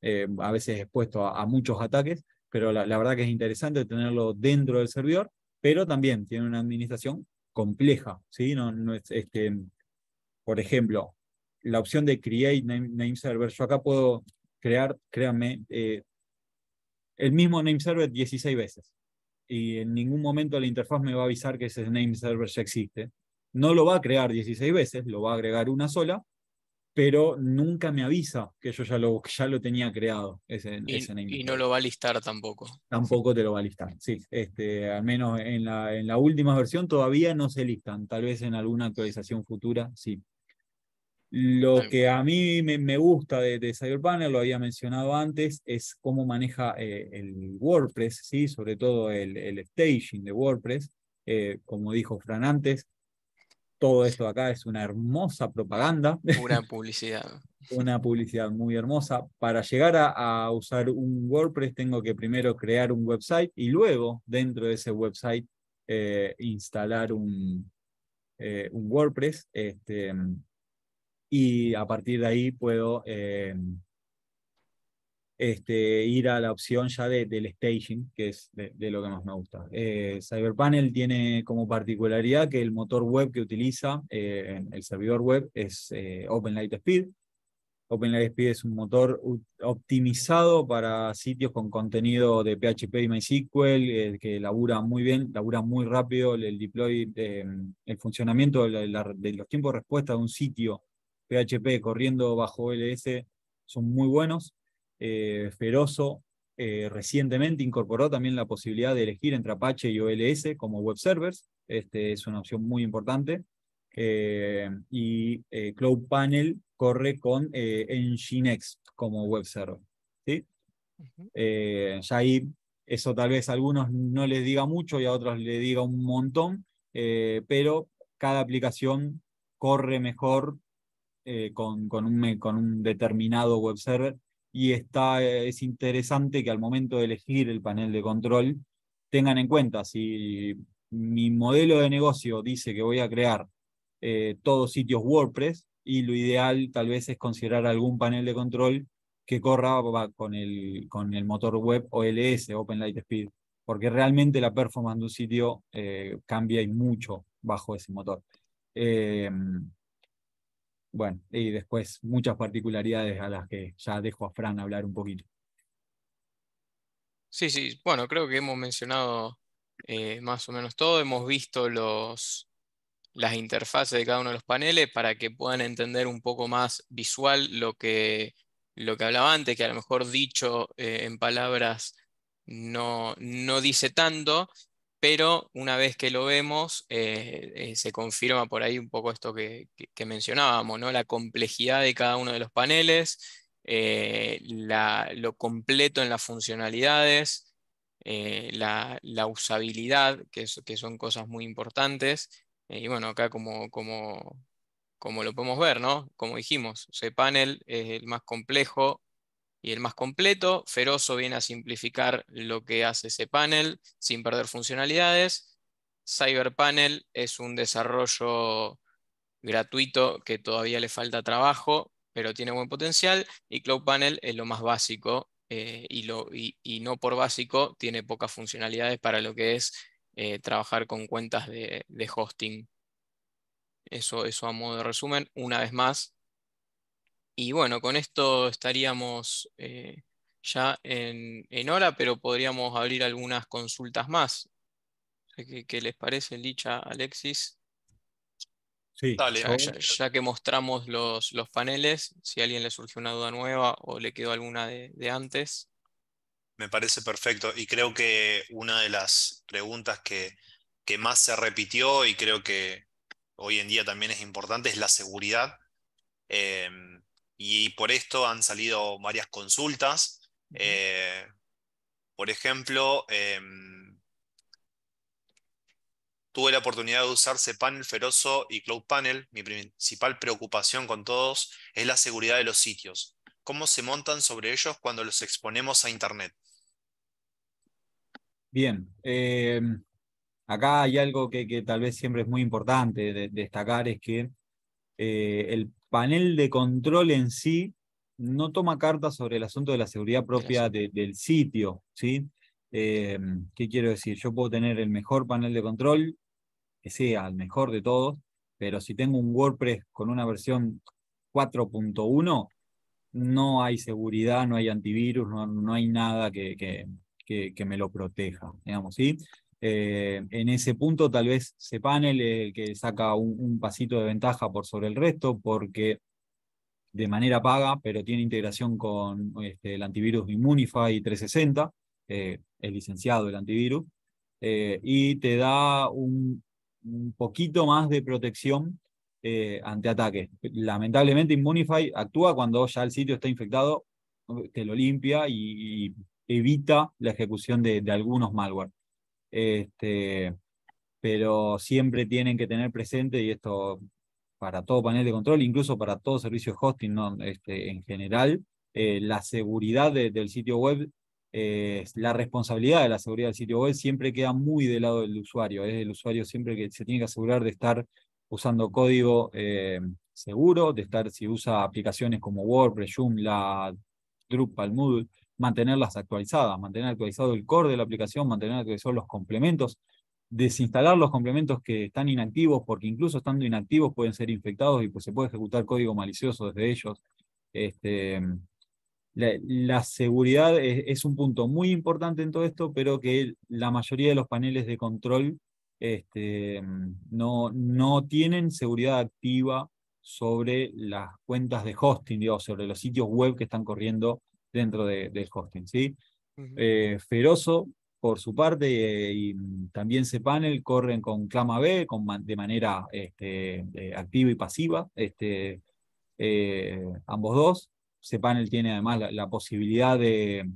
eh, a veces expuesto a, muchos ataques, pero la, verdad que es interesante tenerlo dentro del servidor, pero también tiene una administración compleja. ¿sí? No, no este, por ejemplo, la opción de Create Name, Server, yo acá puedo crear, créanme, eh, el mismo name server 16 veces. Y en ningún momento la interfaz me va a avisar que ese name server ya existe. No lo va a crear 16 veces, lo va a agregar una sola, pero nunca me avisa que yo ya lo, ya lo tenía creado. Ese, y, y no lo va a listar tampoco. Tampoco te lo va a listar, sí. Este, al menos en la, en la última versión todavía no se listan, tal vez en alguna actualización futura sí. Lo que a mí me, gusta de, de Cyberpanel, lo había mencionado antes, es cómo maneja eh, el WordPress, ¿sí? sobre todo el, staging de WordPress. Eh, como dijo Fran antes, todo esto acá es una hermosa propaganda. Una publicidad. una publicidad muy hermosa. Para llegar a, usar un WordPress tengo que primero crear un website y luego dentro de ese website eh, instalar un, un WordPress. Este, y a partir de ahí puedo eh, este, ir a la opción ya del staging, que es de, lo que más me gusta. Eh, Cyberpanel tiene como particularidad que el motor web que utiliza eh, el servidor web es OpenLightSpeed. OpenLightSpeed es un motor optimizado para sitios con contenido de PHP y MySQL, que labura muy bien, labura muy rápido el, deploy, el funcionamiento de los tiempos de respuesta de un sitio PHP corriendo bajo LS son muy buenos. Eh, eh, recientemente incorporó también la posibilidad de elegir entre Apache y OLS como web servers. Este es una opción muy importante. Eh, y eh, Cloud Panel corre con Nginx como web server. ¿sí? ya ahí eso tal vez a algunos no les diga mucho y a otros les diga un montón, pero cada aplicación corre mejor eh, con, un, determinado web server y está, eh, es interesante que al momento de elegir el panel de control tengan en cuenta si mi modelo de negocio dice que voy a crear eh, todos sitios WordPress y lo ideal tal vez es considerar algún panel de control que corra con el, con el motor web OLS, Open Light Speed, porque realmente la performance de un sitio cambia y mucho bajo ese motor. Eh, bueno, y después muchas particularidades a las que ya dejo a Fran hablar un poquito. Sí, sí, bueno, creo que hemos mencionado eh, más o menos todo, hemos visto los, las interfaces de cada uno de los paneles para que puedan entender un poco más visual lo que, lo que hablaba antes, que a lo mejor dicho eh, en palabras no, no dice tanto, pero una vez que lo vemos, eh, eh, se confirma por ahí un poco esto que, mencionábamos, la complejidad de cada uno de los paneles, eh, lo completo en las funcionalidades, la, usabilidad, que, son cosas muy importantes, y bueno, acá como, como, lo podemos ver, como dijimos, ese panel es el más complejo, y el más completo. feroso viene a simplificar lo que hace ese panel sin perder funcionalidades. CyberPanel es un desarrollo gratuito que todavía le falta trabajo, pero tiene buen potencial. Y CloudPanel es lo más básico eh, y, lo, y, no por básico tiene pocas funcionalidades para lo que es eh, trabajar con cuentas de, de hosting. Eso, eso a modo de resumen, una vez más, y bueno, con esto estaríamos eh, ya en, hora, pero podríamos abrir algunas consultas más. ¿Qué, les parece, Licha, Alexis? Sí. ya, que mostramos los, los, paneles, si a alguien le surgió una duda nueva o le quedó alguna de, antes. Me parece perfecto y creo que una de las preguntas que, más se repitió y creo que hoy en día también es importante es la seguridad. Em, y por esto han salido varias consultas. Eh, por ejemplo, em, tuve la oportunidad de usar Panel Ferozo y Cloud Panel. Mi principal preocupación con todos es la seguridad de los sitios. ¿Cómo se montan sobre ellos cuando los exponemos a Internet? Bien, em, acá hay algo que, tal vez siempre es muy importante destacar, es que eh, el panel de control en sí no toma cartas sobre el asunto de la seguridad propia del sitio, ¿sí? Em, ¿Qué quiero decir? Yo puedo tener el mejor panel de control, que sea el mejor de todos, pero si tengo un WordPress con una versión 4.1, no hay seguridad, no hay antivirus, no, hay nada que, que, que me lo proteja, digamos, ¿sí? Eh, en ese punto tal vez sepan el eh, que saca un, pasito de ventaja por sobre el resto porque de manera paga, pero tiene integración con este, el antivirus Immunify 360, eh, es licenciado el antivirus, y te da un, poquito más de protección ante ataques. Lamentablemente Immunify actúa cuando ya el sitio está infectado, te lo limpia y, evita la ejecución de, de algunos malware. Este, pero siempre tienen que tener presente, y esto para todo panel de control, incluso para todo servicio de hosting este, en general, eh, la seguridad del sitio web, eh, la responsabilidad de la seguridad del sitio web siempre queda muy del lado del usuario. Es el usuario siempre que se tiene que asegurar de estar usando código eh, seguro, de estar si usa aplicaciones como WordPress, Joomla, Drupal, Moodle, mantenerlas actualizadas, mantener actualizado el core de la aplicación, mantener actualizados los complementos, desinstalar los complementos que están inactivos, porque incluso estando inactivos pueden ser infectados y pues se puede ejecutar código malicioso desde ellos. Este, la, seguridad es, un punto muy importante en todo esto, pero que la mayoría de los paneles de control este, no, no tienen seguridad activa sobre las cuentas de hosting, o sobre los sitios web que están corriendo dentro del hosting. ¿sí? Eh, por su parte, eh, y también cPanel corren con Clama B con, de manera este, eh, activa y pasiva, este, ambos dos. cPanel tiene además la, posibilidad de,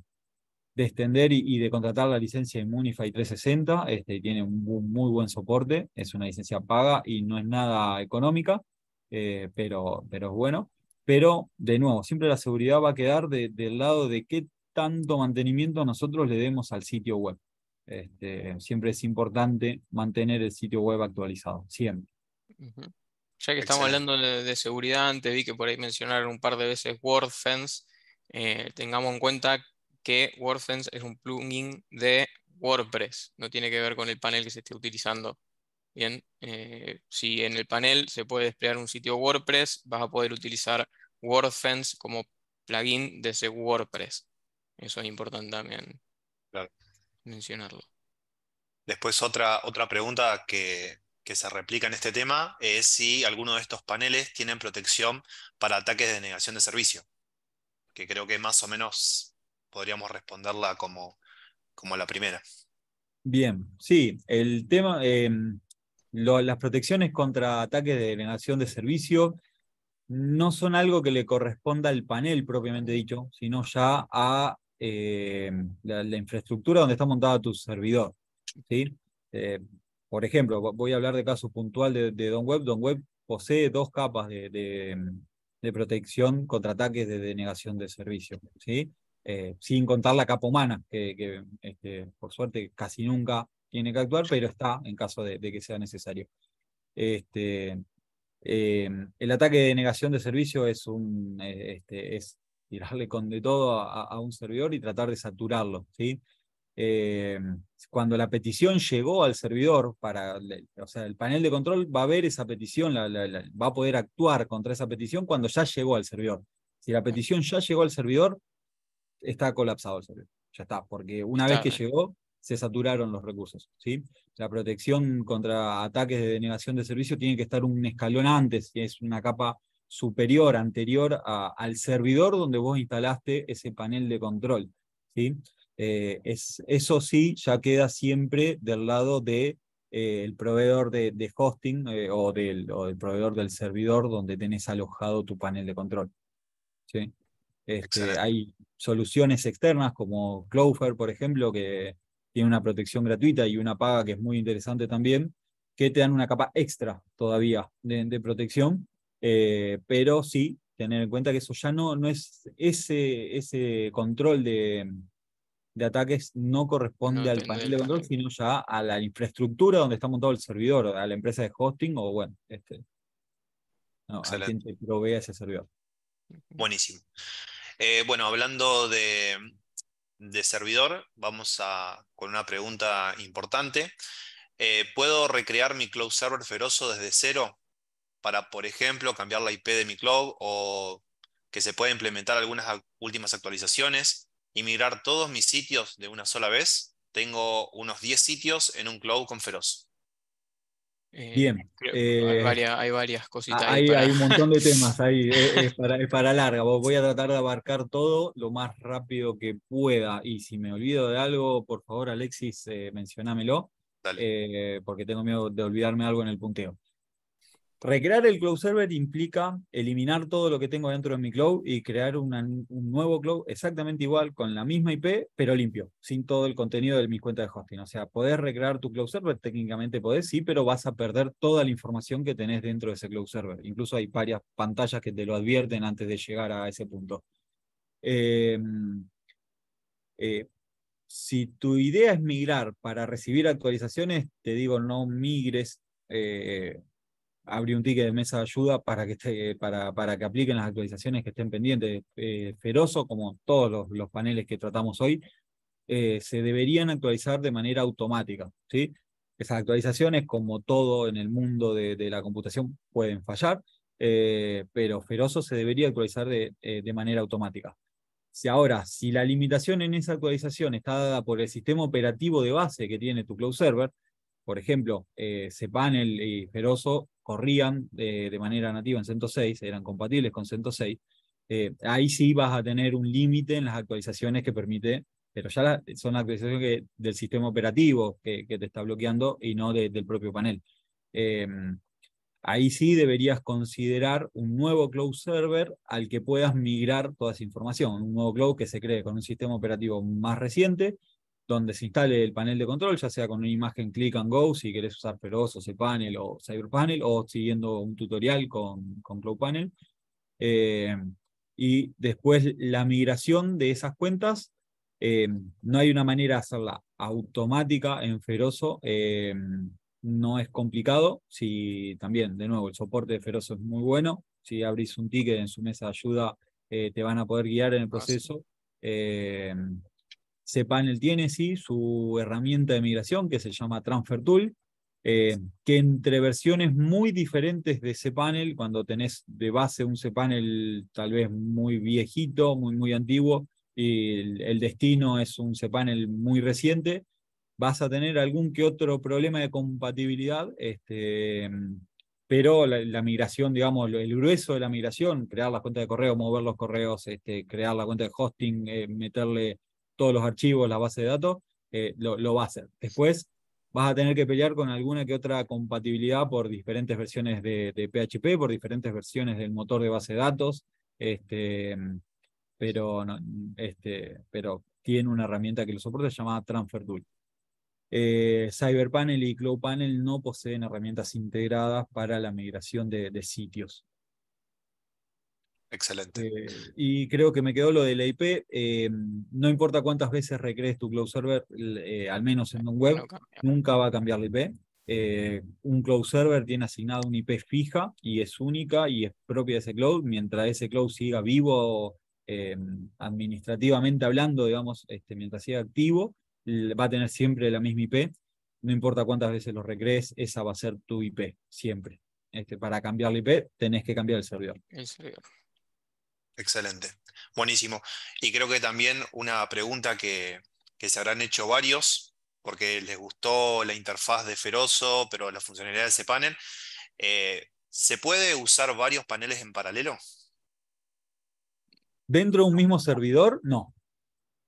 extender y, de contratar la licencia Immunify 360, este, tiene un muy buen soporte, es una licencia paga y no es nada económica, pero, pero es bueno. Pero, de nuevo, siempre la seguridad va a quedar del lado de qué tanto mantenimiento nosotros le demos al sitio web. Este, siempre es importante mantener el sitio web actualizado, siempre. Ya que estamos hablando de, seguridad, antes vi que por ahí mencionaron un par de veces WordFence. Eh, tengamos en cuenta que WordFence es un plugin de WordPress, no tiene que ver con el panel que se esté utilizando. Bien, eh, si en el panel se puede desplegar un sitio WordPress, vas a poder utilizar WordFence como plugin de ese WordPress. Eso es importante también mencionarlo. Después otra, otra pregunta que, se replica en este tema es si alguno de estos paneles tienen protección para ataques de negación de servicio, que creo que más o menos podríamos responderla como, como la primera. Bien, sí, el tema, em, las protecciones contra ataques de denegación de servicio no son algo que le corresponda al panel propiamente dicho, sino ya a eh, la, infraestructura donde está montado tu servidor. ¿sí? Eh, por ejemplo, voy a hablar de casos puntuales de, Don Web. Don Web posee dos capas de, protección contra ataques de denegación de servicio, ¿sí? Eh, sin contar la capa humana, que, este, por suerte casi nunca tiene que actuar, pero está en caso de, que sea necesario. Este, em, el ataque de negación de servicio es, un, eh, este, es tirarle con de todo a, un servidor y tratar de saturarlo. ¿sí? Em, cuando la petición llegó al servidor, para, o sea, el panel de control va a ver esa petición, va a poder actuar contra esa petición cuando ya llegó al servidor. Si la petición ya llegó al servidor, está colapsado el servidor. Ya está, porque una vez que llegó, se saturaron los recursos. ¿sí? La protección contra ataques de denegación de servicio tiene que estar un escalón antes, es una capa superior, anterior al servidor donde vos instalaste ese panel de control. ¿sí? Eh, es, eso sí, ya queda siempre del lado del de, eh, proveedor de, hosting eh, o, del, del proveedor del servidor donde tenés alojado tu panel de control. ¿sí? Este, hay soluciones externas como Cloudflare, por ejemplo, que tiene una protección gratuita y una paga que es muy interesante también, que te dan una capa extra todavía de, protección, eh, pero sí tener en cuenta que eso ya no, no es ese, ese control de, ataques no corresponde al panel de control, sino ya a la infraestructura donde está montado el servidor, a la empresa de hosting o bueno, este, no, a quien te provea ese servidor. Buenísimo. Eh, bueno, hablando de, de servidor, vamos a, con una pregunta importante. Eh, ¿Puedo recrear mi cloud server feroz desde cero para, por ejemplo, cambiar la IP de mi cloud o que se pueda implementar algunas últimas actualizaciones y migrar todos mis sitios de una sola vez? Tengo unos 10 sitios en un cloud con Feroz. Eh, Bien. Eh, hay, varias, cositas. Hay, un montón de temas ahí, eh, es, para, larga. Voy a tratar de abarcar todo lo más rápido que pueda. Y si me olvido de algo, por favor, Alexis, eh, mencionámelo. porque tengo miedo de olvidarme algo en el punteo. Recrear el cloud server implica eliminar todo lo que tengo dentro de mi cloud y crear un nuevo cloud exactamente igual con la misma IP, pero limpio, sin todo el contenido de mi cuenta de hosting. O sea, podés recrear tu cloud server, técnicamente podés, sí, pero vas a perder toda la información que tenés dentro de ese cloud server. Incluso hay varias pantallas que te lo advierten antes de llegar a ese punto. Em, eh, si tu idea es migrar para recibir actualizaciones, te digo, no migres. Eh, abrí un ticket de mesa de ayuda para que, para, para que apliquen las actualizaciones que estén pendientes. Eh, Ferozo, como todos los, paneles que tratamos hoy, eh, se deberían actualizar de manera automática. ¿sí? Esas actualizaciones, como todo en el mundo de, la computación, pueden fallar, eh, pero feroso se debería actualizar eh, de, manera automática. Si ahora, si la limitación en esa actualización está dada por el sistema operativo de base que tiene tu cloud server, por ejemplo, eh, cPanel y Ferozo corrían de, de manera nativa en 106, eran compatibles con 106, eh, ahí sí vas a tener un límite en las actualizaciones que permite, pero ya la, son actualizaciones que, del sistema operativo que, te está bloqueando y no del propio panel. Eh, ahí sí deberías considerar un nuevo cloud server al que puedas migrar toda esa información, un nuevo cloud que se cree con un sistema operativo más reciente donde se instale el panel de control, ya sea con una imagen click and go, si querés usar Feroz o cPanel o CyberPanel, o siguiendo un tutorial con, con CloudPanel. Eh, y después la migración de esas cuentas, eh, no hay una manera de hacerla automática en Feroz, eh, no es complicado, si también, de nuevo, el soporte de Feroz es muy bueno, si abrís un ticket en su mesa de ayuda, te van a poder guiar en el ah, proceso cPanel tiene, sí, su herramienta de migración que se llama Transfer Tool, eh, que entre versiones muy diferentes de panel cuando tenés de base un cPanel tal vez muy viejito, muy, muy antiguo, y el, destino es un cPanel muy reciente, vas a tener algún que otro problema de compatibilidad, este, pero la, migración, digamos, el grueso de la migración, crear la cuenta de correo, mover los correos, este, crear la cuenta de hosting, eh, meterle todos los archivos, la base de datos, eh, lo, va a hacer. Después vas a tener que pelear con alguna que otra compatibilidad por diferentes versiones de, PHP, por diferentes versiones del motor de base de datos, este, pero, este, pero tiene una herramienta que lo soporta llamada TransferTool. Eh, CyberPanel y CloudPanel no poseen herramientas integradas para la migración de sitios. Excelente. Eh, y creo que me quedó lo de la IP. Eh, no importa cuántas veces recrees tu cloud server, eh, al menos en un web, nunca va a cambiar la IP. un cloud server tiene asignado una IP fija y es única y es propia de ese cloud. Mientras ese cloud siga vivo em, administrativamente hablando, digamos, este, mientras siga activo, va a tener siempre la misma IP. No importa cuántas veces lo recrees, esa va a ser tu IP siempre. Este, para cambiar la IP tenés que cambiar el servidor. El servidor. Excelente. Buenísimo. Y creo que también una pregunta que, se habrán hecho varios, porque les gustó la interfaz de feroso pero la funcionalidad de ese panel. Eh, ¿Se puede usar varios paneles en paralelo? Dentro de un mismo servidor, no.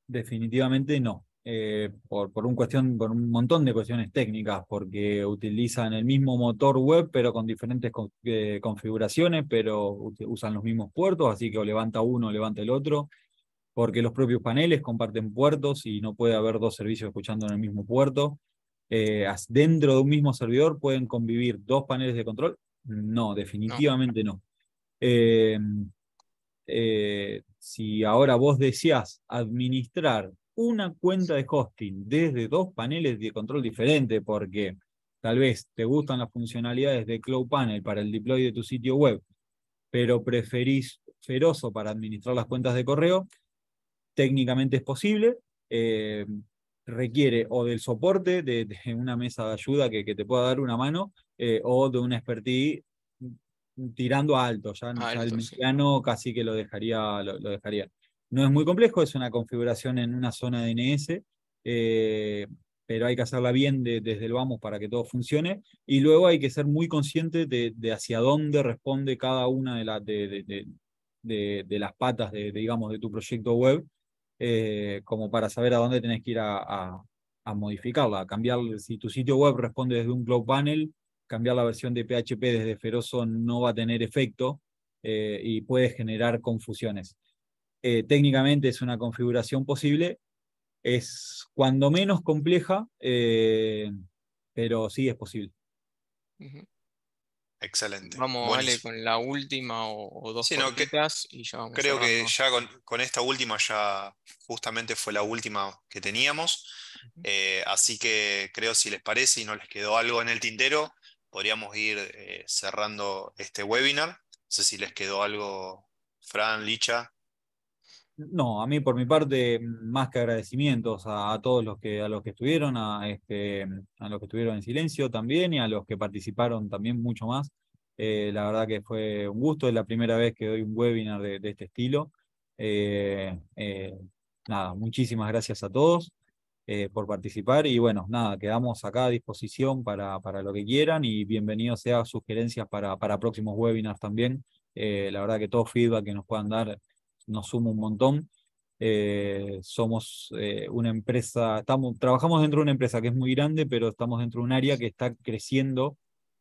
Definitivamente no. Eh, por, un cuestión, por un montón de cuestiones técnicas, porque utilizan el mismo motor web, pero con diferentes eh, configuraciones, pero usan los mismos puertos, así que o levanta uno o levanta el otro, porque los propios paneles comparten puertos y no puede haber dos servicios escuchando en el mismo puerto. Eh, dentro de un mismo servidor pueden convivir dos paneles de control. No, definitivamente no. si ahora vos decías administrar una cuenta de hosting desde dos paneles de control diferentes, porque tal vez te gustan las funcionalidades de Cloud Panel para el deploy de tu sitio web, pero preferís feroz para administrar las cuentas de correo, técnicamente es posible. Eh, requiere o del soporte de, una mesa de ayuda que, te pueda dar una mano eh, o de un expertise tirando alto, ya, casi que lo dejaría, lo dejaría. No es muy complejo, es una configuración en una zona DNS, eh, pero hay que hacerla bien desde el vamos para que todo funcione. Y luego hay que ser muy consciente de, hacia dónde responde cada una de, de las patas de, digamos, de tu proyecto web, eh, como para saber a dónde tenés que ir a, modificarla, cambiar. Si tu sitio web responde desde un Cloud Panel, cambiar la versión de PHP desde feroso no va a tener efecto eh, y puede generar confusiones. Eh, técnicamente es una configuración posible, es cuando menos compleja, eh, pero sí es posible. Excelente. Vamos, con la última o, dos preguntas y ya vamos Creo que ya con, esta última ya justamente fue la última que teníamos. Eh, así que creo si les parece y no les quedó algo en el tintero, podríamos ir cerrando este webinar. No sé si les quedó algo, Fran, Licha. No, a mí por mi parte, más que agradecimientos a, todos los que, a los que estuvieron, este, a, los que estuvieron en silencio también y a los que participaron también mucho más. Eh, la verdad que fue un gusto, es la primera vez que doy un webinar de, este estilo. Eh, eh, nada, muchísimas gracias a todos por participar y bueno, nada, quedamos acá a disposición para, para lo que quieran y bienvenidos sea sugerencias para, para próximos webinars también. la verdad que todo feedback que nos puedan dar nos suma un montón. Eh, somos eh, una empresa, estamos, trabajamos dentro de una empresa que es muy grande, pero estamos dentro de un área que está creciendo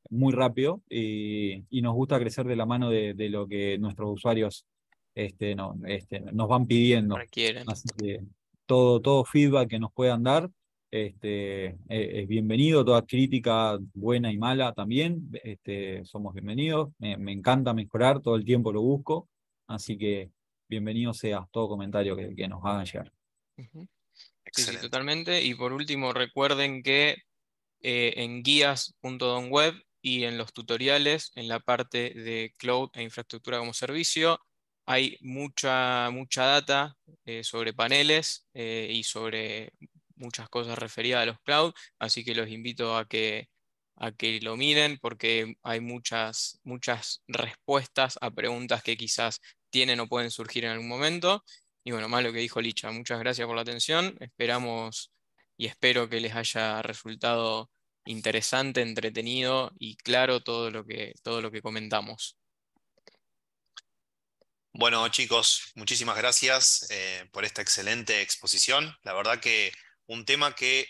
muy rápido y, nos gusta crecer de la mano de, lo que nuestros usuarios este, este nos van pidiendo. Así que todo, todo feedback que nos puedan dar este, e, es bienvenido, toda crítica buena y mala también, este, somos bienvenidos, me, me encanta mejorar, todo el tiempo lo busco, así que bienvenido sea todo comentario que, nos hagan llegar. totalmente. Y por último, recuerden que eh, en guías.donweb y en los tutoriales, en la parte de cloud e infraestructura como servicio, hay mucha, mucha data eh, sobre paneles eh, y sobre muchas cosas referidas a los cloud, así que los invito a que, a que lo miren porque hay muchas, muchas respuestas a preguntas que quizás tienen o pueden surgir en algún momento. Y bueno, más lo que dijo Licha, muchas gracias por la atención. Esperamos y espero que les haya resultado interesante, entretenido y claro todo lo que, todo lo que comentamos. Bueno, chicos, muchísimas gracias eh, por esta excelente exposición. La verdad que un tema que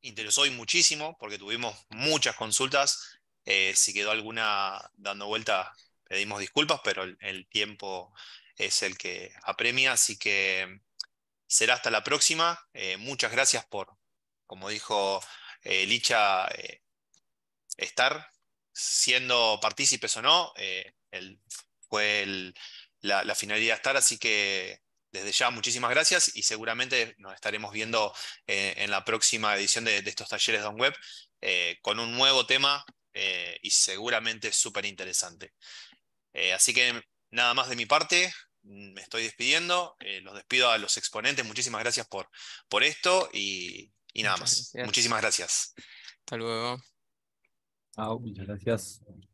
interesó hoy muchísimo porque tuvimos muchas consultas. Eh, si quedó alguna dando vuelta, pedimos disculpas, pero el, tiempo es el que apremia, así que será hasta la próxima. Eh, muchas gracias por, como dijo eh, Licha, eh, estar siendo partícipes o no. fue la, finalidad de estar, así que desde ya muchísimas gracias y seguramente nos estaremos viendo en la próxima edición de, estos talleres de OnWeb Web con un nuevo tema y seguramente súper interesante. Eh, así que nada más de mi parte, me estoy despidiendo, eh, los despido a los exponentes, muchísimas gracias por, por esto y, nada más. Muchísimas gracias. Hasta luego. muchas gracias.